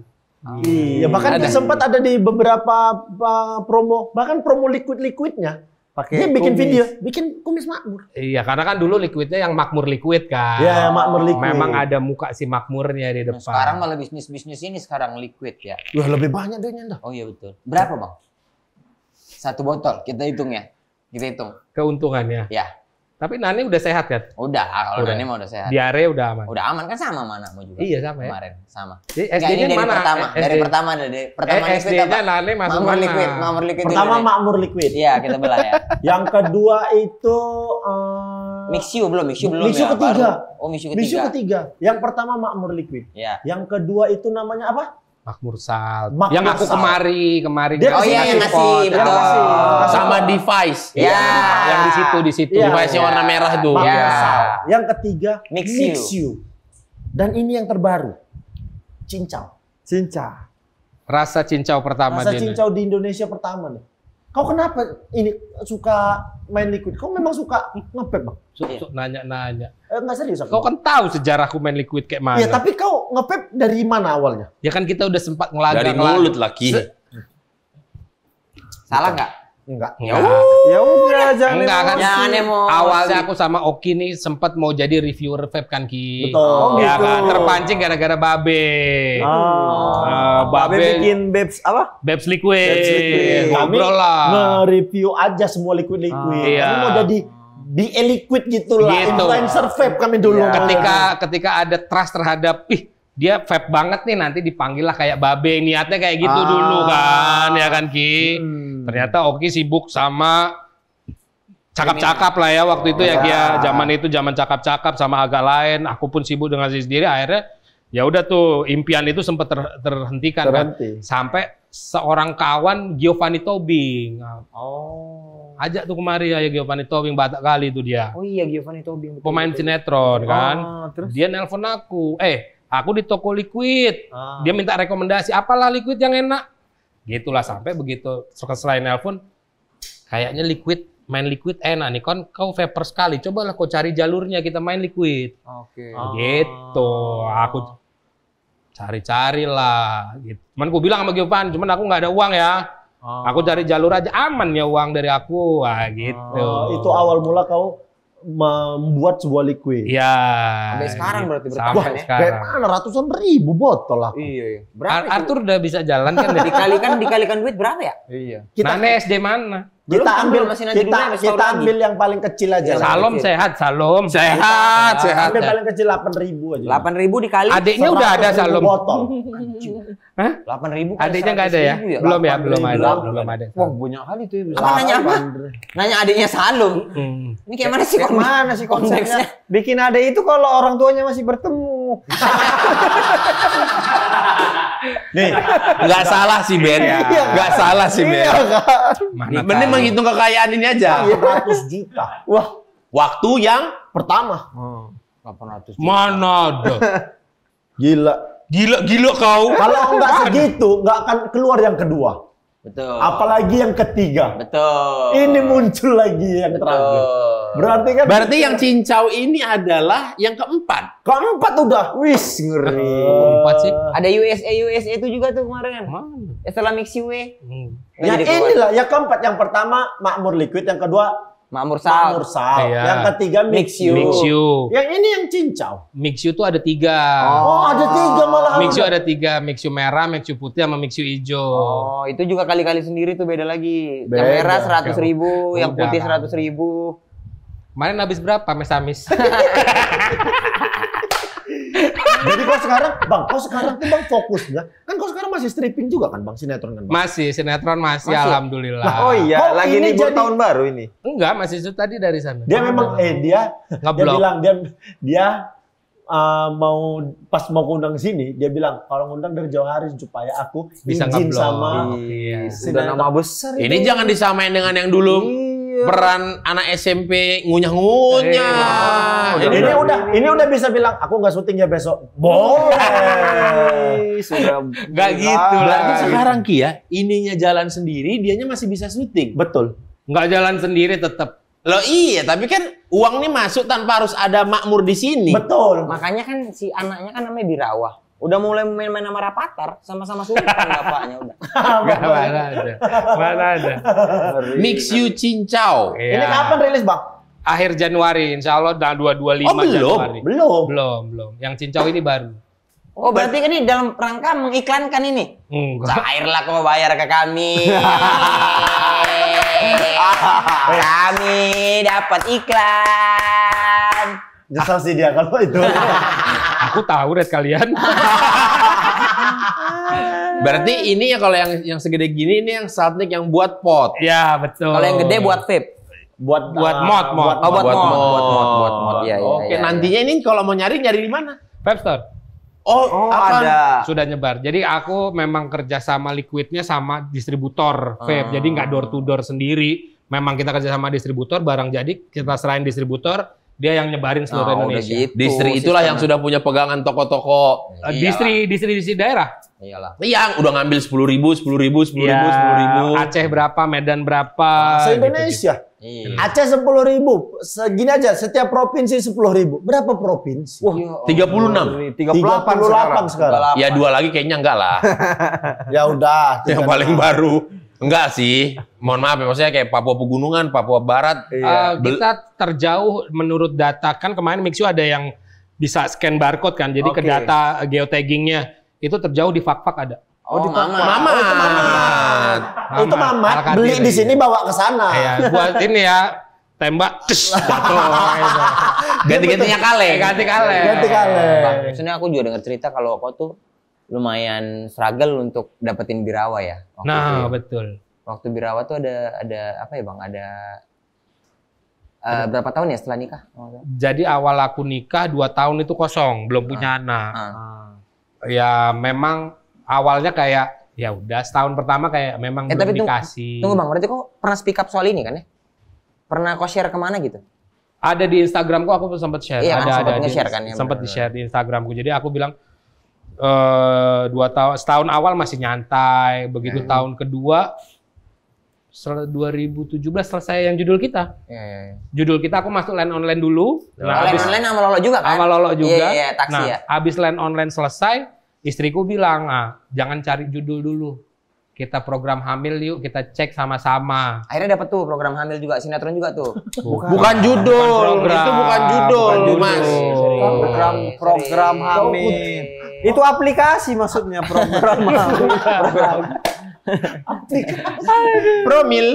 [SPEAKER 1] Iya, bahkan ada. sempat ada
[SPEAKER 2] di beberapa uh, promo, bahkan promo liquid-liquidnya.
[SPEAKER 1] Pake dia bikin kumis. video,
[SPEAKER 2] bikin kumis makmur.
[SPEAKER 1] Iya, karena kan dulu liquidnya yang makmur liquid kan. Iya, yeah, makmur liquid. Memang ada muka si makmurnya di nah, depan. Nah, sekarang malah bisnis-bisnis ini sekarang liquid ya. Wah, lebih banyak duitnya dah Oh iya betul. Berapa, Bang? Satu botol kita hitung ya. Kita hitung. Keuntungannya. Ya. Tapi Nani udah sehat kan? Udah, kalau udah. Nani mah udah sehat. Diare udah aman. Udah aman kan
[SPEAKER 2] sama mana mau juga. Iya sama ya. Kemarin sama. Jadi SD-nya dari mana? Pertama, SD. Dari pertama dari pertama eh, SD apa? Nani masuk makmur mana? liquid, makmur liquid. Pertama makmur liquid. Iya, kita belah ya. [laughs] Yang kedua itu um... Eh, Mixiu belum, Mixiu belum Mixiu ya, ketiga. Baru. Oh, Mixiu ketiga. Mixiu ketiga. Yang pertama makmur liquid. Iya. Yang kedua itu namanya apa? Makmur Mursal. Mak yang aku kemari,
[SPEAKER 1] kemari. Dia oh iya, yang ngasih, betul. Ngasih. Sama device. Iya. Yeah. Yang di situ, di situ. Yeah. Device-nya iya. warna merah tuh. Makmur iya. yeah.
[SPEAKER 2] Yang ketiga, Mix, Mix you. Dan ini yang terbaru. Cincau. Cincau.
[SPEAKER 1] Rasa cincau pertama Rasa cincau
[SPEAKER 2] di Indonesia pertama nih. Kau kenapa ini suka main liquid, kau memang suka ngepep bang? Suka
[SPEAKER 1] iya. so, so, nanya-nanya. Eh, enggak serius aku. Kau kan tahu sejarahku main liquid kayak mana. Iya, tapi
[SPEAKER 2] kau ngepep dari mana awalnya? Ya kan kita udah sempat ngelaga. Dari mulut lagi. Se Salah nggak? Enggak. Ya, ya udah jangan Enggak kan. Jangan ya, ya, emosi. Awalnya
[SPEAKER 1] aku sama Oki nih sempat mau jadi reviewer vape kan Ki. Betul. Oh, gitu. ya gitu. kan terpancing gara-gara Babe. Oh. Uh, babe, babe bikin Babes apa? Babes Liquid. Babes Liquid. Ngobrol lah.
[SPEAKER 2] Nge-review aja semua liquid-liquid. Ah, iya. Kami mau jadi di liquid gitu lah. Gitu. Influencer vape kami dulu. Ya. Ketika iya. ketika ada
[SPEAKER 1] trust terhadap ih dia vape banget nih nanti dipanggil lah kayak babe niatnya kayak gitu ah. dulu kan ya kan Ki hmm. ternyata Oki sibuk sama cakap-cakap lah ya waktu itu ya Ki ya iya. zaman itu zaman cakap-cakap sama agak lain aku pun sibuk dengan diri sendiri akhirnya ya udah tuh impian itu sempat ter, terhentikan kan. Terhenti. kan sampai seorang kawan Giovanni Tobing oh ajak tuh kemari ya Giovanni Tobing batak kali itu dia oh iya Giovanni Tobing pemain sinetron oh, kan ah, terus? dia nelpon aku eh Aku di toko liquid. Ah. Dia minta rekomendasi apalah liquid yang enak. Gitulah sampai begitu selain nelpon kayaknya liquid main liquid enak nih kan kau vapor sekali cobalah kau cari jalurnya kita main liquid oke okay. gitu ah. aku cari-cari lah gitu cuman aku bilang sama Giovan cuman aku nggak ada uang ya ah. aku cari jalur aja aman ya uang dari aku ah gitu ah. Oh, itu
[SPEAKER 2] awal mula kau membuat sebuah liquid. Iya. Sampai iya, sekarang berarti bertahan ya. Sekarang. Kayak mana ratusan ribu botol lah. Iya, iya. Berapa Ar Arthur udah bisa jalan kan [laughs] dikalikan
[SPEAKER 1] dikalikan duit berapa ya? Iya. Kita Nane SD
[SPEAKER 2] mana? kita ambil masih kita, kita, ambil yang paling kecil aja. Ya, salom kecil. sehat, Salom. Sehat, sehat. sehat. Ambil paling kecil delapan ribu aja. delapan ribu dikali. Adiknya udah ada Salom. Botol.
[SPEAKER 1] delapan ribu Adiknya nggak ada ya? ya? Belum ya, belum ada,
[SPEAKER 2] belum ada. Wah, banyak kali tuh ya, Apa nanya apa? Nanya adiknya Salom. ini Ini mana sih konsep? Mana sih konsepnya? Bikin adik itu kalau orang tuanya masih bertemu. [laughs] Nih, nggak salah sih Ben. Iya. Nggak salah sih Ben. Iya, kan? Mending menghitung kekayaan ini aja. 100 iya, juta. Wah. Waktu yang pertama. Hmm, 800 juta. Mana ada? Gila. Gila, gila kau. Kalau nggak segitu, nggak akan keluar yang kedua. Betul. Apalagi yang ketiga. Betul. Ini muncul lagi yang terakhir. Berarti kan Berarti yang iya. cincau ini adalah yang keempat. Keempat udah. Wis ngeri. Keempat sih. Ada USA USA itu juga tuh kemarin Mana? Setelah mix UE. Hmm. ini inilah yang keempat. Yang pertama makmur liquid, yang kedua Makmur Sal. Makmur Sal. Iya. Yang ketiga Mix You. Mix You. Yang ini yang cincau.
[SPEAKER 1] Mix You tuh ada tiga. Oh, oh ada tiga malah. Mix You ada tiga. Mix You merah, Mix You putih, sama Mix You hijau. Oh,
[SPEAKER 2] itu juga kali-kali sendiri
[SPEAKER 1] tuh beda lagi. Beda. Yang merah seratus ribu, ya Udah. yang putih seratus ribu. Kemarin habis berapa mesamis?
[SPEAKER 2] [laughs] Jadi kau sekarang, Bang, kau sekarang tuh Bang fokus ya. Kan kau sekarang masih stripping juga kan Bang sinetron kan?
[SPEAKER 1] Bang? Masih, sinetron masih, masih. alhamdulillah. Nah, oh iya, oh, lagi ini jadi... tahun
[SPEAKER 2] baru ini. Enggak, masih itu tadi dari sana. Dia memang eh dia Ngeblok. dia bilang dia dia uh, mau pas mau undang sini dia bilang kalau ngundang dari jauh hari supaya aku bisa izin sama iya. nama besar. Ini ini jangan disamain dengan yang dulu. Iya Iya. peran
[SPEAKER 1] anak SMP ngunyah-ngunyah. Iya. Ini, udah, udah
[SPEAKER 2] ini udah bisa bilang aku nggak syuting ya besok. Boleh. Sudah nggak gitu lah. Gitu. sekarang Ki ya, ininya jalan sendiri, dianya masih bisa syuting. Betul. Nggak jalan sendiri tetap. lo iya, tapi kan uang
[SPEAKER 1] ini masuk tanpa harus ada makmur di sini. Betul. Makanya kan si anaknya kan namanya Birawa.
[SPEAKER 2] Udah mulai main-main sama Rapater sama-sama sulit [laughs] bapaknya udah. mana ada.
[SPEAKER 1] Mana ada. Mix You Cincau. Ya. Ini kapan rilis, Bang? Akhir Januari, insya Allah tanggal nah, 225 oh, belum. Januari. Belum? Belum, belum. Yang Cincau ini baru. Oh berarti ini dalam rangka mengiklankan ini? Enggak. Cairlah kau bayar ke kami. [laughs] kami dapat iklan.
[SPEAKER 2] jelas sih dia kalau itu. [laughs] Aku tahu red kalian.
[SPEAKER 1] [laughs] Berarti ini ya kalau yang yang segede gini ini yang satnik yang buat pot. Ya betul. Kalau yang gede buat vape buat buat uh, mod mod buat, mod. Oh, mod buat mod buat mod ya, ya oke ya, nantinya
[SPEAKER 2] iya. ini kalau mau nyari nyari di mana vape Store Oh, oh akan. ada.
[SPEAKER 1] Sudah nyebar. Jadi aku memang kerja sama liquidnya sama distributor vape. Hmm. Jadi nggak door to door sendiri. Memang kita kerja sama distributor, barang jadi kita serahin distributor, dia yang nyebarin seluruh oh, Indonesia. Gitu, distri itulah sistemnya. yang sudah punya pegangan toko-toko. Uh, distri, iya. distri, distri daerah. Iyalah. Yang udah ngambil sepuluh ribu, sepuluh ribu, sepuluh ribu, iya. sepuluh ribu. Aceh berapa, Medan berapa. Ah, se Indonesia.
[SPEAKER 2] Gitu Aceh sepuluh ribu. Segini aja, setiap provinsi sepuluh ribu. Berapa provinsi? Wah, ya tiga puluh enam. Tiga puluh delapan sekarang. Ya dua lagi kayaknya enggak lah. ya udah. [laughs] Yang paling baru. Enggak
[SPEAKER 1] sih, mohon maaf ya maksudnya kayak Papua Pegunungan, Papua Barat. Iya. Uh, kita terjauh menurut data kan kemarin Mixu ada yang bisa scan barcode kan, jadi okay. ke data geotaggingnya itu terjauh di Fakfak ada.
[SPEAKER 2] Oh, oh di Mamat. Mama. Oh, itu Mamat. mama. Oh, itu mama. Beli di sini bawa ke sana. Iya, buat ini
[SPEAKER 1] ya tembak jatuh [laughs] iya, iya. ganti-gantinya kale ganti kale ganti kale maksudnya aku juga dengar
[SPEAKER 2] cerita kalau kau
[SPEAKER 1] tuh lumayan struggle untuk dapetin birawa ya. Waktu nah, itu ya. betul. Waktu birawa tuh ada ada apa ya, Bang? Ada uh, berapa tahun ya setelah nikah? Jadi awal aku nikah dua tahun itu kosong, belum ah. punya anak. Uh. Ya memang awalnya kayak ya udah setahun pertama kayak memang eh, belum tapi dikasih. Tunggu, tunggu Bang, berarti kok pernah speak up soal ini kan ya? Pernah kok share kemana gitu? Ada di Instagramku aku sempat share. Iya, kan, ada, ada, ada, di, kan, ya, sempat di share di Instagramku. Jadi aku bilang, Eh, dua tahun setahun awal masih nyantai begitu ya, ya. tahun kedua 2017 selesai yang judul kita. Ya, Judul kita aku masuk land online dulu. Nah, land abis, online sama Lolo juga kan? Sama Lolo iya, juga. ya, ya, taksi nah, ya. Abis land online selesai, istriku bilang, ah, jangan cari judul dulu. Kita program hamil yuk, kita cek sama-sama. Akhirnya dapat tuh program hamil juga, sinetron juga tuh. Bukan, bukan judul, bukan itu bukan judul, bukan judul
[SPEAKER 2] Mas. Program, program hamil. Itu aplikasi maksudnya program. [laughs] program. Iya. aplikasi. Promil.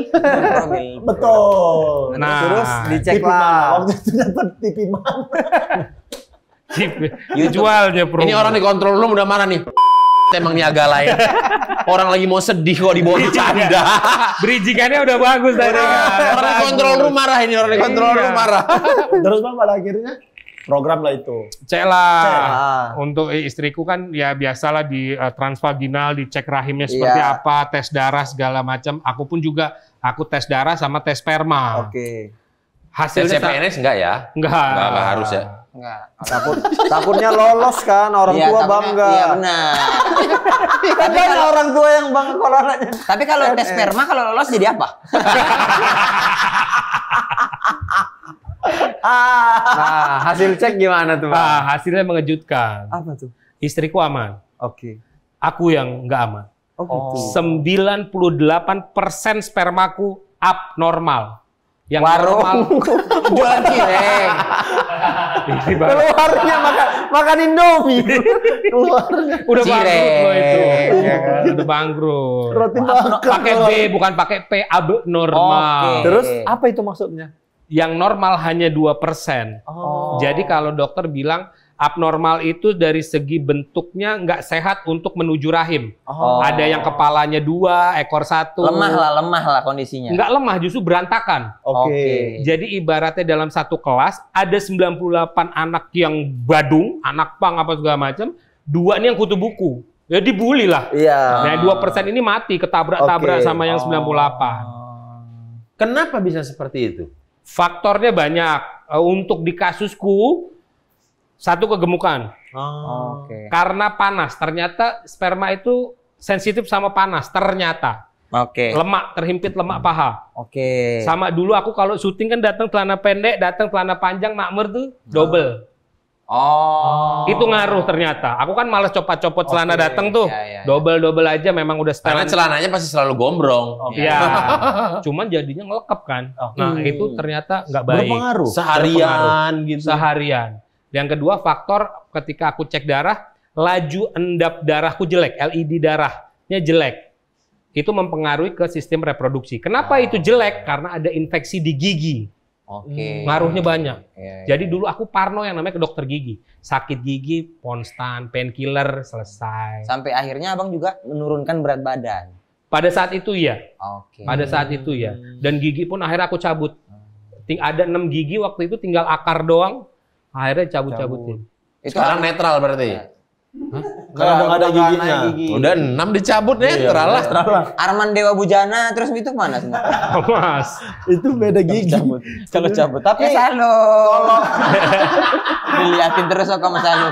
[SPEAKER 2] Betul.
[SPEAKER 1] Nah, terus dicek
[SPEAKER 2] TV lah. Waktu itu dapat TV mana?
[SPEAKER 1] you ya jualnya promil. Ini orang di
[SPEAKER 2] kontrol room udah mana nih?
[SPEAKER 1] emang niaga lain. Orang lagi mau sedih kok dibawa iya. bercanda. Berijikannya udah bagus tadi. Orang, di kontrol room marah
[SPEAKER 2] ini, orang kontrol room iya. marah. Terus bang pada akhirnya program lah itu.
[SPEAKER 1] Cek lah. Untuk istriku kan ya biasalah di uh, transvaginal, dicek rahimnya iya. seperti yeah. apa, tes darah segala macam. Aku pun juga aku tes darah sama tes sperma. Oke. Okay. Hasilnya CPNS enggak ya? Enggak. Enggak, enggak harus ya. Enggak.
[SPEAKER 2] Takut takutnya lolos kan orang ya, tua takutnya, bangga. Iya benar. [laughs]
[SPEAKER 1] Kan tapi kalau orang tua yang bangga kalau anaknya. Tapi kalau kan, tes eh. sperma kalau
[SPEAKER 2] lolos jadi apa? [laughs] Ah. nah,
[SPEAKER 1] hasil cek gimana tuh? Nah, hasilnya mengejutkan. Apa tuh? Istriku aman. Oke. Okay. Aku yang nggak aman. Oh, gitu. 98% spermaku abnormal. Yang warung normal.
[SPEAKER 2] [laughs] jualan cireng.
[SPEAKER 1] Keluarnya makan
[SPEAKER 2] makan Indomie. [laughs] Keluarnya udah bangkrut loh itu. Ya kan?
[SPEAKER 1] Udah bangkrut.
[SPEAKER 2] Roti Pakai B
[SPEAKER 1] bukan pakai P abnormal. Okay. Terus apa
[SPEAKER 2] itu maksudnya?
[SPEAKER 1] yang normal hanya 2%. Oh. Jadi kalau dokter bilang abnormal itu dari segi bentuknya nggak sehat untuk menuju rahim. Oh. Ada yang kepalanya dua, ekor satu. Lemah lah, lemah lah kondisinya. Nggak lemah, justru berantakan. Oke. Okay. Jadi ibaratnya dalam satu kelas ada 98 anak yang badung, anak pang apa segala macam, dua ini yang
[SPEAKER 2] kutu buku.
[SPEAKER 1] Ya dibully lah.
[SPEAKER 2] Iya. Nah, dua
[SPEAKER 1] persen ini mati ketabrak-tabrak okay. sama yang oh. 98. Kenapa bisa seperti itu? Faktornya banyak. Eh, untuk di kasusku satu kegemukan. Oh, ah. Okay. Karena panas. Ternyata sperma itu sensitif sama panas. Ternyata. Oke. Okay. Lemak terhimpit lemak paha. Oke. Okay. Sama dulu aku kalau syuting kan datang celana pendek, datang celana panjang, makmur tuh ah. double. Oh. Itu ngaruh ternyata. Aku kan males copot-copot okay. celana datang tuh. Yeah, yeah, iya. Double-double aja memang udah style. Karena celananya pasti selalu gombrong. Iya. Okay. Ya. [laughs] Cuman jadinya ngelekap kan. Oh. Nah, itu ternyata nggak baik. Berpengaruh. Seharian Berpengaruh. gitu. Seharian. Yang kedua faktor ketika aku cek darah, laju endap darahku jelek, LED darahnya jelek. Itu mempengaruhi ke sistem reproduksi. Kenapa oh. itu jelek? Karena ada infeksi di gigi.
[SPEAKER 3] Oke. Okay. Hmm. Ngaruhnya banyak. Yeah,
[SPEAKER 1] yeah. Jadi dulu aku parno yang namanya ke dokter gigi. Sakit gigi, ponstan, painkiller, selesai. Sampai akhirnya abang juga menurunkan berat badan. Pada saat itu ya. Oke. Okay. Pada saat itu ya. Dan gigi pun akhirnya aku cabut. Hmm. Ting ada enam gigi waktu itu tinggal akar doang. Akhirnya cabut-cabutin. Itu Sekarang netral berarti. Ya. Kalau Karena udah ada giginya. Gigi. Udah enam
[SPEAKER 2] dicabut nih, ya, iya, teralah.
[SPEAKER 1] teralah. Arman Dewa Bujana terus itu mana semua?
[SPEAKER 2] [laughs] Mas, itu beda gigi. Cabut. Kalau cabut, tapi ya,
[SPEAKER 1] Salu. Kalau
[SPEAKER 2] diliatin terus sama Salu.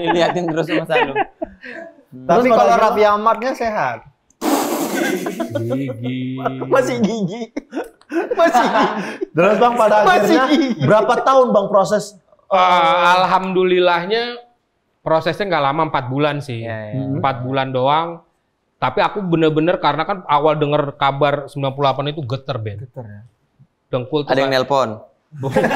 [SPEAKER 2] diliatin terus sama Mas [laughs] Hmm. Tapi kalau Raffi Ahmadnya sehat. Gigi. [laughs] Masih gigi.
[SPEAKER 1] Masih gigi. Terus Bang pada Masih akhirnya gigi.
[SPEAKER 2] berapa tahun Bang proses
[SPEAKER 1] Uh, alhamdulillahnya prosesnya nggak lama empat bulan sih iya, iya. Mm-hmm. empat yeah, yeah. bulan doang tapi aku bener-bener karena kan awal denger kabar 98 itu geter Ben geter ya dengkul ada yang kan- nelpon Bukan, [laughs]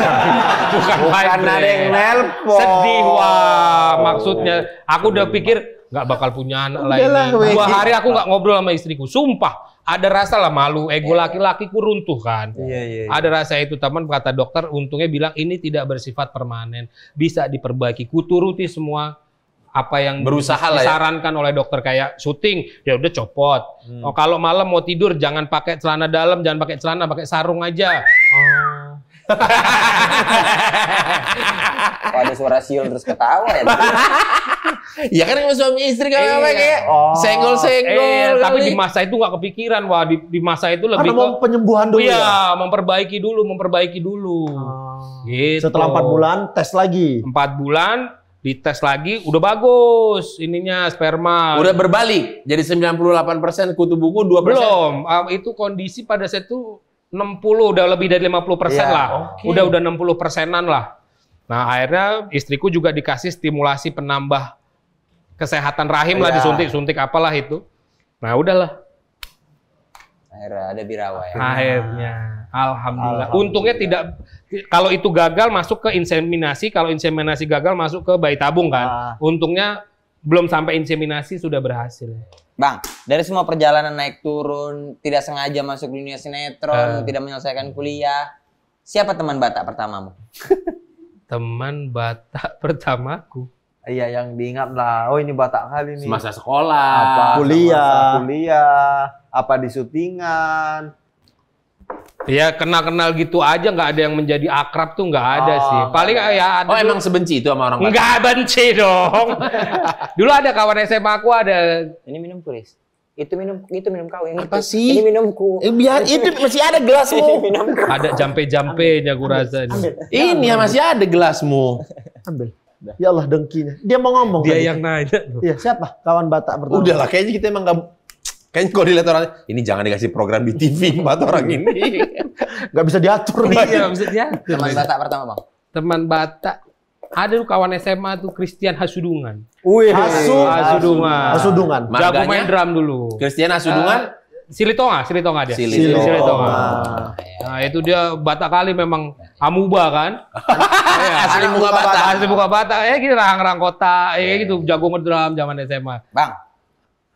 [SPEAKER 1] bukan, bukan ada yang nelpon. Sedih wah, maksudnya aku udah pikir nggak bakal punya anak lagi. Dua hari aku nggak ngobrol sama istriku, sumpah ada rasa lah malu, ego iya. laki-laki ku runtuh kan. Iya, iya, yeah. Ada rasa itu teman kata dokter untungnya bilang ini tidak bersifat permanen, bisa diperbaiki. Kuturuti semua apa yang berusaha ya. disarankan ya? oleh dokter kayak syuting ya udah copot. Hmm. Oh, kalau malam mau tidur jangan pakai celana dalam, jangan pakai celana, pakai sarung aja. Oh. Kalau ada suara siul terus ketawa ya.
[SPEAKER 2] Iya kan sama suami istri kan apa kayak oh, senggol-senggol. Eh, tapi di
[SPEAKER 1] masa itu gak kepikiran, wah di, di masa itu lebih Karena mau penyembuhan dulu iya, ya. memperbaiki dulu, memperbaiki dulu. Oh. Gitu. Setelah empat bulan tes lagi. Empat bulan dites lagi udah bagus ininya sperma udah berbalik jadi 98% kutu buku 2% belum ah, itu kondisi pada saat itu 60 udah lebih dari 50 persen ya, lah. Okay. Udah udah 60 persenan lah. Nah akhirnya istriku juga dikasih stimulasi penambah kesehatan rahim ya. lah iya. disuntik-suntik apalah itu. Nah udahlah. Akhirnya ada birawa ya. Akhirnya. Alhamdulillah. Alhamdulillah. Untungnya tidak kalau itu gagal masuk ke inseminasi, kalau inseminasi gagal masuk ke bayi tabung kan. Ah. Untungnya belum sampai inseminasi sudah berhasil. Bang, dari semua perjalanan naik turun, tidak sengaja masuk dunia sinetron, uh. tidak menyelesaikan kuliah, siapa teman Batak pertamamu? [laughs] teman Batak pertamaku. Iya, yang diingat lah. Oh, ini Batak
[SPEAKER 2] kali nih. Semasa sekolah, apa, kuliah, kuliah, apa di syutingan,
[SPEAKER 1] Ya kenal-kenal gitu aja nggak ada yang menjadi akrab tuh nggak ada oh, sih. Paling ya ada. Oh emang sebenci itu sama orang Batak? Nggak benci dong. [laughs] dulu ada kawan SMA aku ada.
[SPEAKER 2] Ini minum kuris. Itu minum, itu minum kau. Ini Apa itu, sih? Ini minumku. Eh, biar itu masih ada gelasmu. [laughs]
[SPEAKER 1] Ada jampe-jampenya aku rasa ini.
[SPEAKER 2] Ini ya, masih ada gelasmu. Ambil. Ya Allah dengkinya. Dia mau ngomong. Dia kan yang naik. Iya siapa kawan Batak pertama? Udahlah kayaknya kita emang gak Kayaknya kalau dilihat orang, ini jangan dikasih program di TV [laughs] buat orang ini. [laughs] Gak bisa diatur. Iya, iya gak bisa diatur. Teman Batak pertama,
[SPEAKER 1] Bang. Teman Batak. Ada tuh kawan SMA tuh Christian Hasudungan.
[SPEAKER 2] Wih, Hasudungan. Hasudungan.
[SPEAKER 1] Jago main drum dulu. Christian Hasudungan? Uh, eh, Silitonga, Silitonga dia. Silitonga. Silitonga. Nah, itu dia Batak kali memang amuba kan. [laughs] Iya. asli muka Batak. Asli muka Batak. Ya gitu, rang-rang kota. Ya gitu, jago ngedrum zaman SMA. Bang,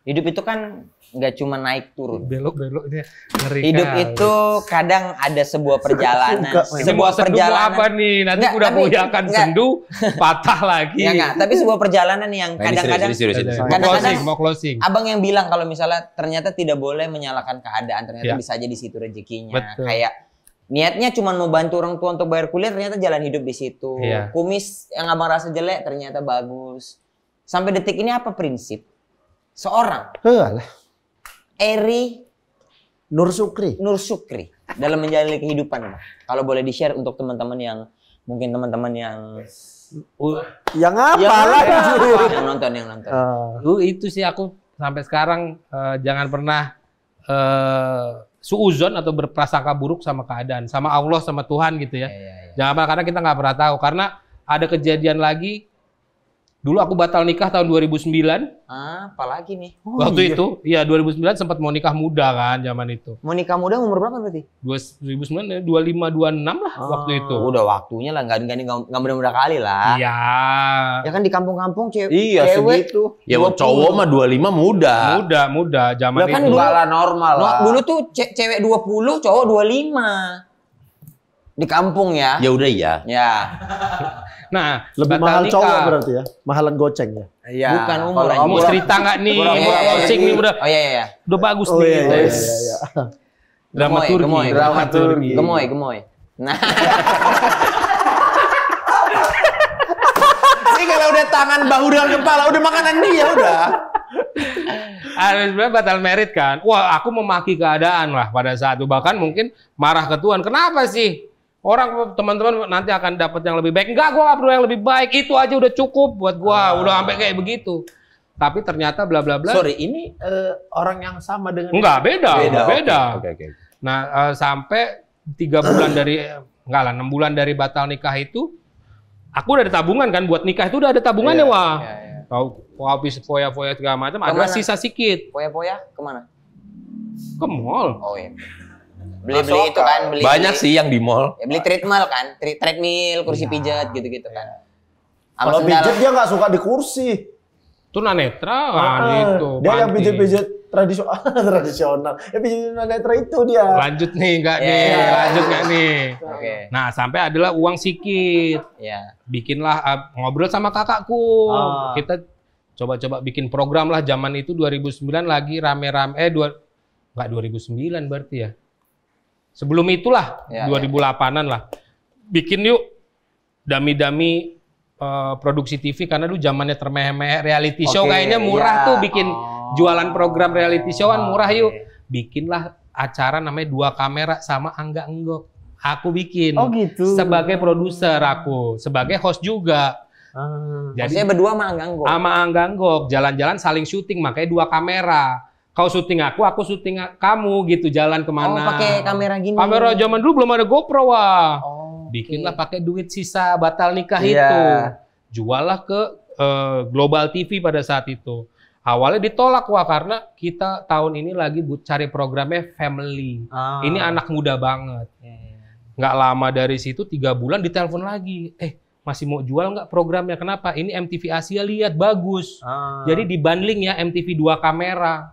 [SPEAKER 1] hidup itu kan nggak cuma naik turun. Belok belok ini ngeri Hidup kali. itu kadang ada sebuah perjalanan. Suka, sebuah sendu perjalanan apa nih? Nanti enggak, udah akan ya sendu [laughs] patah lagi. Enggak, ya enggak, tapi sebuah perjalanan yang nah, kadang-kadang nah, kadang-kadang mau closing. Abang yang bilang kalau misalnya ternyata tidak boleh menyalahkan keadaan, ternyata ya. bisa aja di situ rezekinya. Betul. Kayak niatnya cuma mau bantu orang tua untuk bayar kuliah ternyata jalan
[SPEAKER 2] hidup di situ iya.
[SPEAKER 1] kumis yang abang rasa jelek ternyata bagus sampai detik ini apa
[SPEAKER 2] prinsip seorang Helah. Eri Nur Sukri. Nur Sukri dalam menjalani kehidupan, Kalau boleh di-share untuk teman-teman yang
[SPEAKER 1] mungkin teman-teman yang
[SPEAKER 2] uh, yang apa yang lah ya, yang nonton yang nonton.
[SPEAKER 1] Uh. itu sih aku sampai sekarang uh, jangan pernah uh, suuzon atau berprasangka buruk sama keadaan, sama Allah, sama Tuhan gitu ya. Yeah, yeah, yeah. Jangan karena kita nggak pernah tahu karena ada kejadian lagi Dulu aku batal nikah tahun 2009. Ah, apalagi nih? Oh, Waktu iya. itu, ya 2009 sempat mau nikah muda kan zaman itu. Mau nikah muda umur berapa berarti? 2009 25 26 lah ah, waktu itu. Udah waktunya lah
[SPEAKER 2] enggak enggak enggak mudah muda kali lah. Iya. Ya kan di kampung-kampung cewek Iya, cewek segitu. Ya cowok
[SPEAKER 1] mah 25 muda. Muda, muda zaman lah, kan itu. Dulu, lah normal lah. Dulu
[SPEAKER 2] tuh ce cewek 20, cowok 25. Di kampung ya. Ya udah iya. Ya. [laughs] Nah, lebih mahal nikah. cowok berarti ya. Mahalan goceng ya. Iya. Bukan umur. Kalau mau cerita
[SPEAKER 1] enggak nih? Goceng nih udah. Oh iya, iya iya.
[SPEAKER 2] Udah bagus oh, nih. Iya, iya, iya, iya.
[SPEAKER 1] Dramaturgi, gemoy, dramaturgi. Gemoy, gemoy. Nah. [laughs] Ini kalau udah tangan bahu dengan kepala udah makanan dia udah. Ada Sebenarnya batal merit kan. Wah, aku memaki keadaan lah pada saat itu. Bahkan mungkin marah ke Tuhan. Kenapa sih? Orang teman-teman nanti akan dapat yang lebih baik. Enggak, gua gak perlu yang lebih baik. Itu aja udah cukup buat gua. Ah. Udah sampai kayak begitu. Tapi ternyata bla bla bla. Sorry, ini
[SPEAKER 2] uh, orang yang sama dengan Enggak, beda, beda. beda. Okay, okay, okay.
[SPEAKER 1] Nah, uh, sampai tiga bulan [clears throat] dari enggak lah, enam bulan dari batal nikah itu aku udah ada tabungan kan buat nikah itu udah ada tabungan yeah, wah. Yeah, yeah. Kau habis foya-foya segala macam, ada sisa sikit. Foya-foya kemana? Ke mall. Oh iya beli-beli itu kan, beli Banyak sih yang di mall. Ya, beli treadmill kan, treadmill,
[SPEAKER 2] kursi ya. pijat gitu-gitu kan. Iya.
[SPEAKER 1] Kalau pijat dia
[SPEAKER 2] nggak suka di kursi. itu nanetra kan ah, itu. Dia panti. [laughs] yang pijat-pijat tradisional, tradisional. Ya pijat nanetra itu dia. Lanjut nih nggak yeah. nih, iya, iya. lanjut nggak nih.
[SPEAKER 1] Oke. Okay. Nah, sampai adalah uang sikit. ya. Yeah. Bikinlah ah, ngobrol sama kakakku. oh. Kita coba-coba bikin program lah zaman itu 2009 lagi rame-rame eh dua enggak 2009 berarti ya sebelum itulah ya, 2008-an ya. lah. Bikin yuk dami-dami uh, produksi TV karena dulu zamannya termeh-meh reality show kayaknya murah ya. tuh bikin oh. jualan program reality show kan murah yuk. Bikinlah acara namanya dua kamera sama Angga Enggok. Aku bikin. Oh gitu. Sebagai produser aku, sebagai host juga.
[SPEAKER 3] Hmm. Jadi berdua sama Angga Anggok. Sama
[SPEAKER 1] Angga Anggok jalan-jalan saling syuting makanya dua kamera kau syuting aku, aku syuting kamu gitu jalan kemana. Oh, pakai
[SPEAKER 2] kamera gini. Kamera
[SPEAKER 1] zaman dulu belum ada GoPro wah. Oh, Bikinlah okay. pakai duit sisa batal nikah yeah. itu. lah ke uh, Global TV pada saat itu. Awalnya ditolak wah karena kita tahun ini lagi but cari programnya family. Ah. Ini anak muda banget. Yeah. Iya, iya. Nggak lama dari situ tiga bulan ditelepon lagi. Eh masih mau jual nggak programnya? Kenapa? Ini MTV Asia lihat bagus. Ah. Jadi dibanding ya MTV dua kamera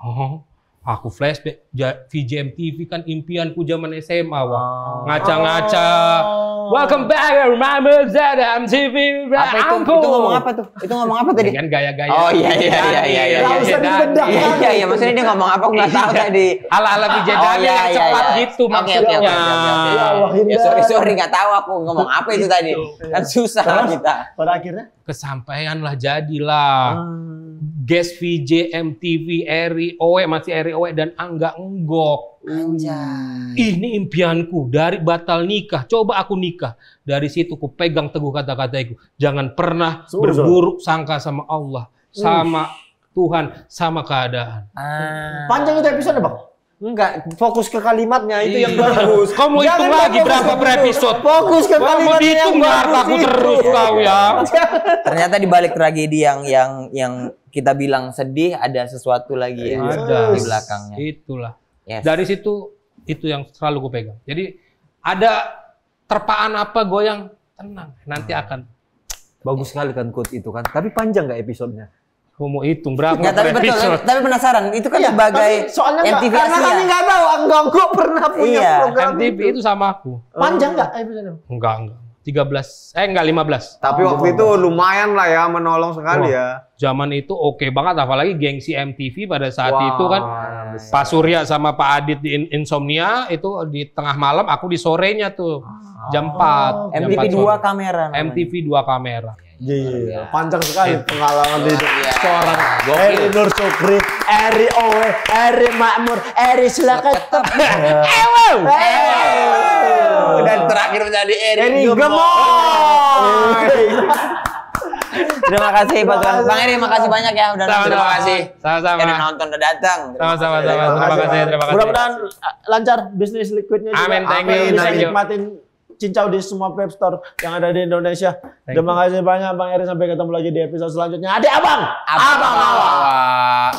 [SPEAKER 1] Oh, aku flashback VJM TV kan impianku zaman SMA wah ah. ngaca-ngaca oh. welcome back I remember that I'm TV apa itu itu ngomong apa tuh itu ngomong apa tadi kan gaya-gaya oh iya iya iya iya iya iya iya iya, iya iya iya maksudnya dia ngomong apa aku nggak tahu iya. tadi ala-ala VJM oh, yang cepat gitu maksudnya ya sorry sorry nggak
[SPEAKER 2] tahu aku ngomong apa itu tadi kan susah kita pada akhirnya
[SPEAKER 1] kesampaian lah jadilah ah. Guest VJ, MTV, Eri, Owe, masih Eri Owe, dan Angga Enggok.
[SPEAKER 2] Anjay.
[SPEAKER 1] Ini impianku dari batal nikah. Coba aku nikah. Dari situ ku pegang teguh kata-kataiku. Jangan pernah Suruh. berburuk sangka sama Allah. Sama Ush. Tuhan, sama keadaan.
[SPEAKER 2] Ah. Panjang itu episode bang? Enggak, fokus ke kalimatnya itu yang iya. bagus. Kau mau hitung lagi berapa per episode? Fokus ke kalimatnya. Mau
[SPEAKER 1] dihitung aku terus kau ya. [laughs] Ternyata di balik tragedi yang yang yang kita bilang sedih ada sesuatu lagi ya ada. di belakangnya. Itulah. Yes. Dari situ itu yang selalu gue pegang. Jadi ada terpaan apa gue yang tenang nanti hmm. akan bagus sekali kan quote itu kan. Tapi panjang nggak episodenya? Kamu mau hitung berapa ya, tapi episode. Betul, tapi penasaran. Itu kan iya, sebagai soalnya MTV gak, Karena kami nggak tahu. Enggak, kok pernah punya iya. program MTV itu. itu sama aku.
[SPEAKER 2] Panjang nggak episodenya?
[SPEAKER 1] Enggak, enggak. 13 eh enggak 15. Tapi oh, waktu 15. itu lumayan lah ya menolong sekali Wah, ya. Zaman itu oke okay banget apalagi gengsi MTV pada saat wow, itu kan besar. Pak Surya sama Pak Adit di Insomnia itu di tengah malam aku di sorenya tuh. Ah. Oh. Jam 4. Oh, jam MTV 4 2 kamera. MTV 2 kamera. Iya, iya, iya. iya,
[SPEAKER 2] panjang sekali eh.
[SPEAKER 1] pengalaman hidup seorang Eri Nur
[SPEAKER 2] Sukri, Eri Owe, Eri Makmur, Eri Silaketep. [laughs] Eh, Ewo! Dan terakhir
[SPEAKER 1] menjadi Eri, Eri Gemoy.
[SPEAKER 2] Terima kasih Pak Tuan. Bang Eri, makasih banyak ya udah sama, terima kasih. Sama-sama. Udah nonton udah datang.
[SPEAKER 1] Sama-sama, Terima kasih, terima kasih. Mudah-mudahan
[SPEAKER 2] eh, lancar bisnis liquidnya juga. Amin, thank you, thank nikmatin cincau di semua Pep Store yang ada di Indonesia. Terima kasih banyak Bang Eri sampai ketemu lagi di episode selanjutnya. Ade Abang.
[SPEAKER 1] Abang Awak.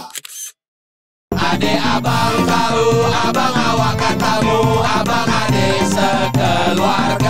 [SPEAKER 1] Ade Abang tahu Abang
[SPEAKER 3] Awak katamu Abang Ade sekeluarga.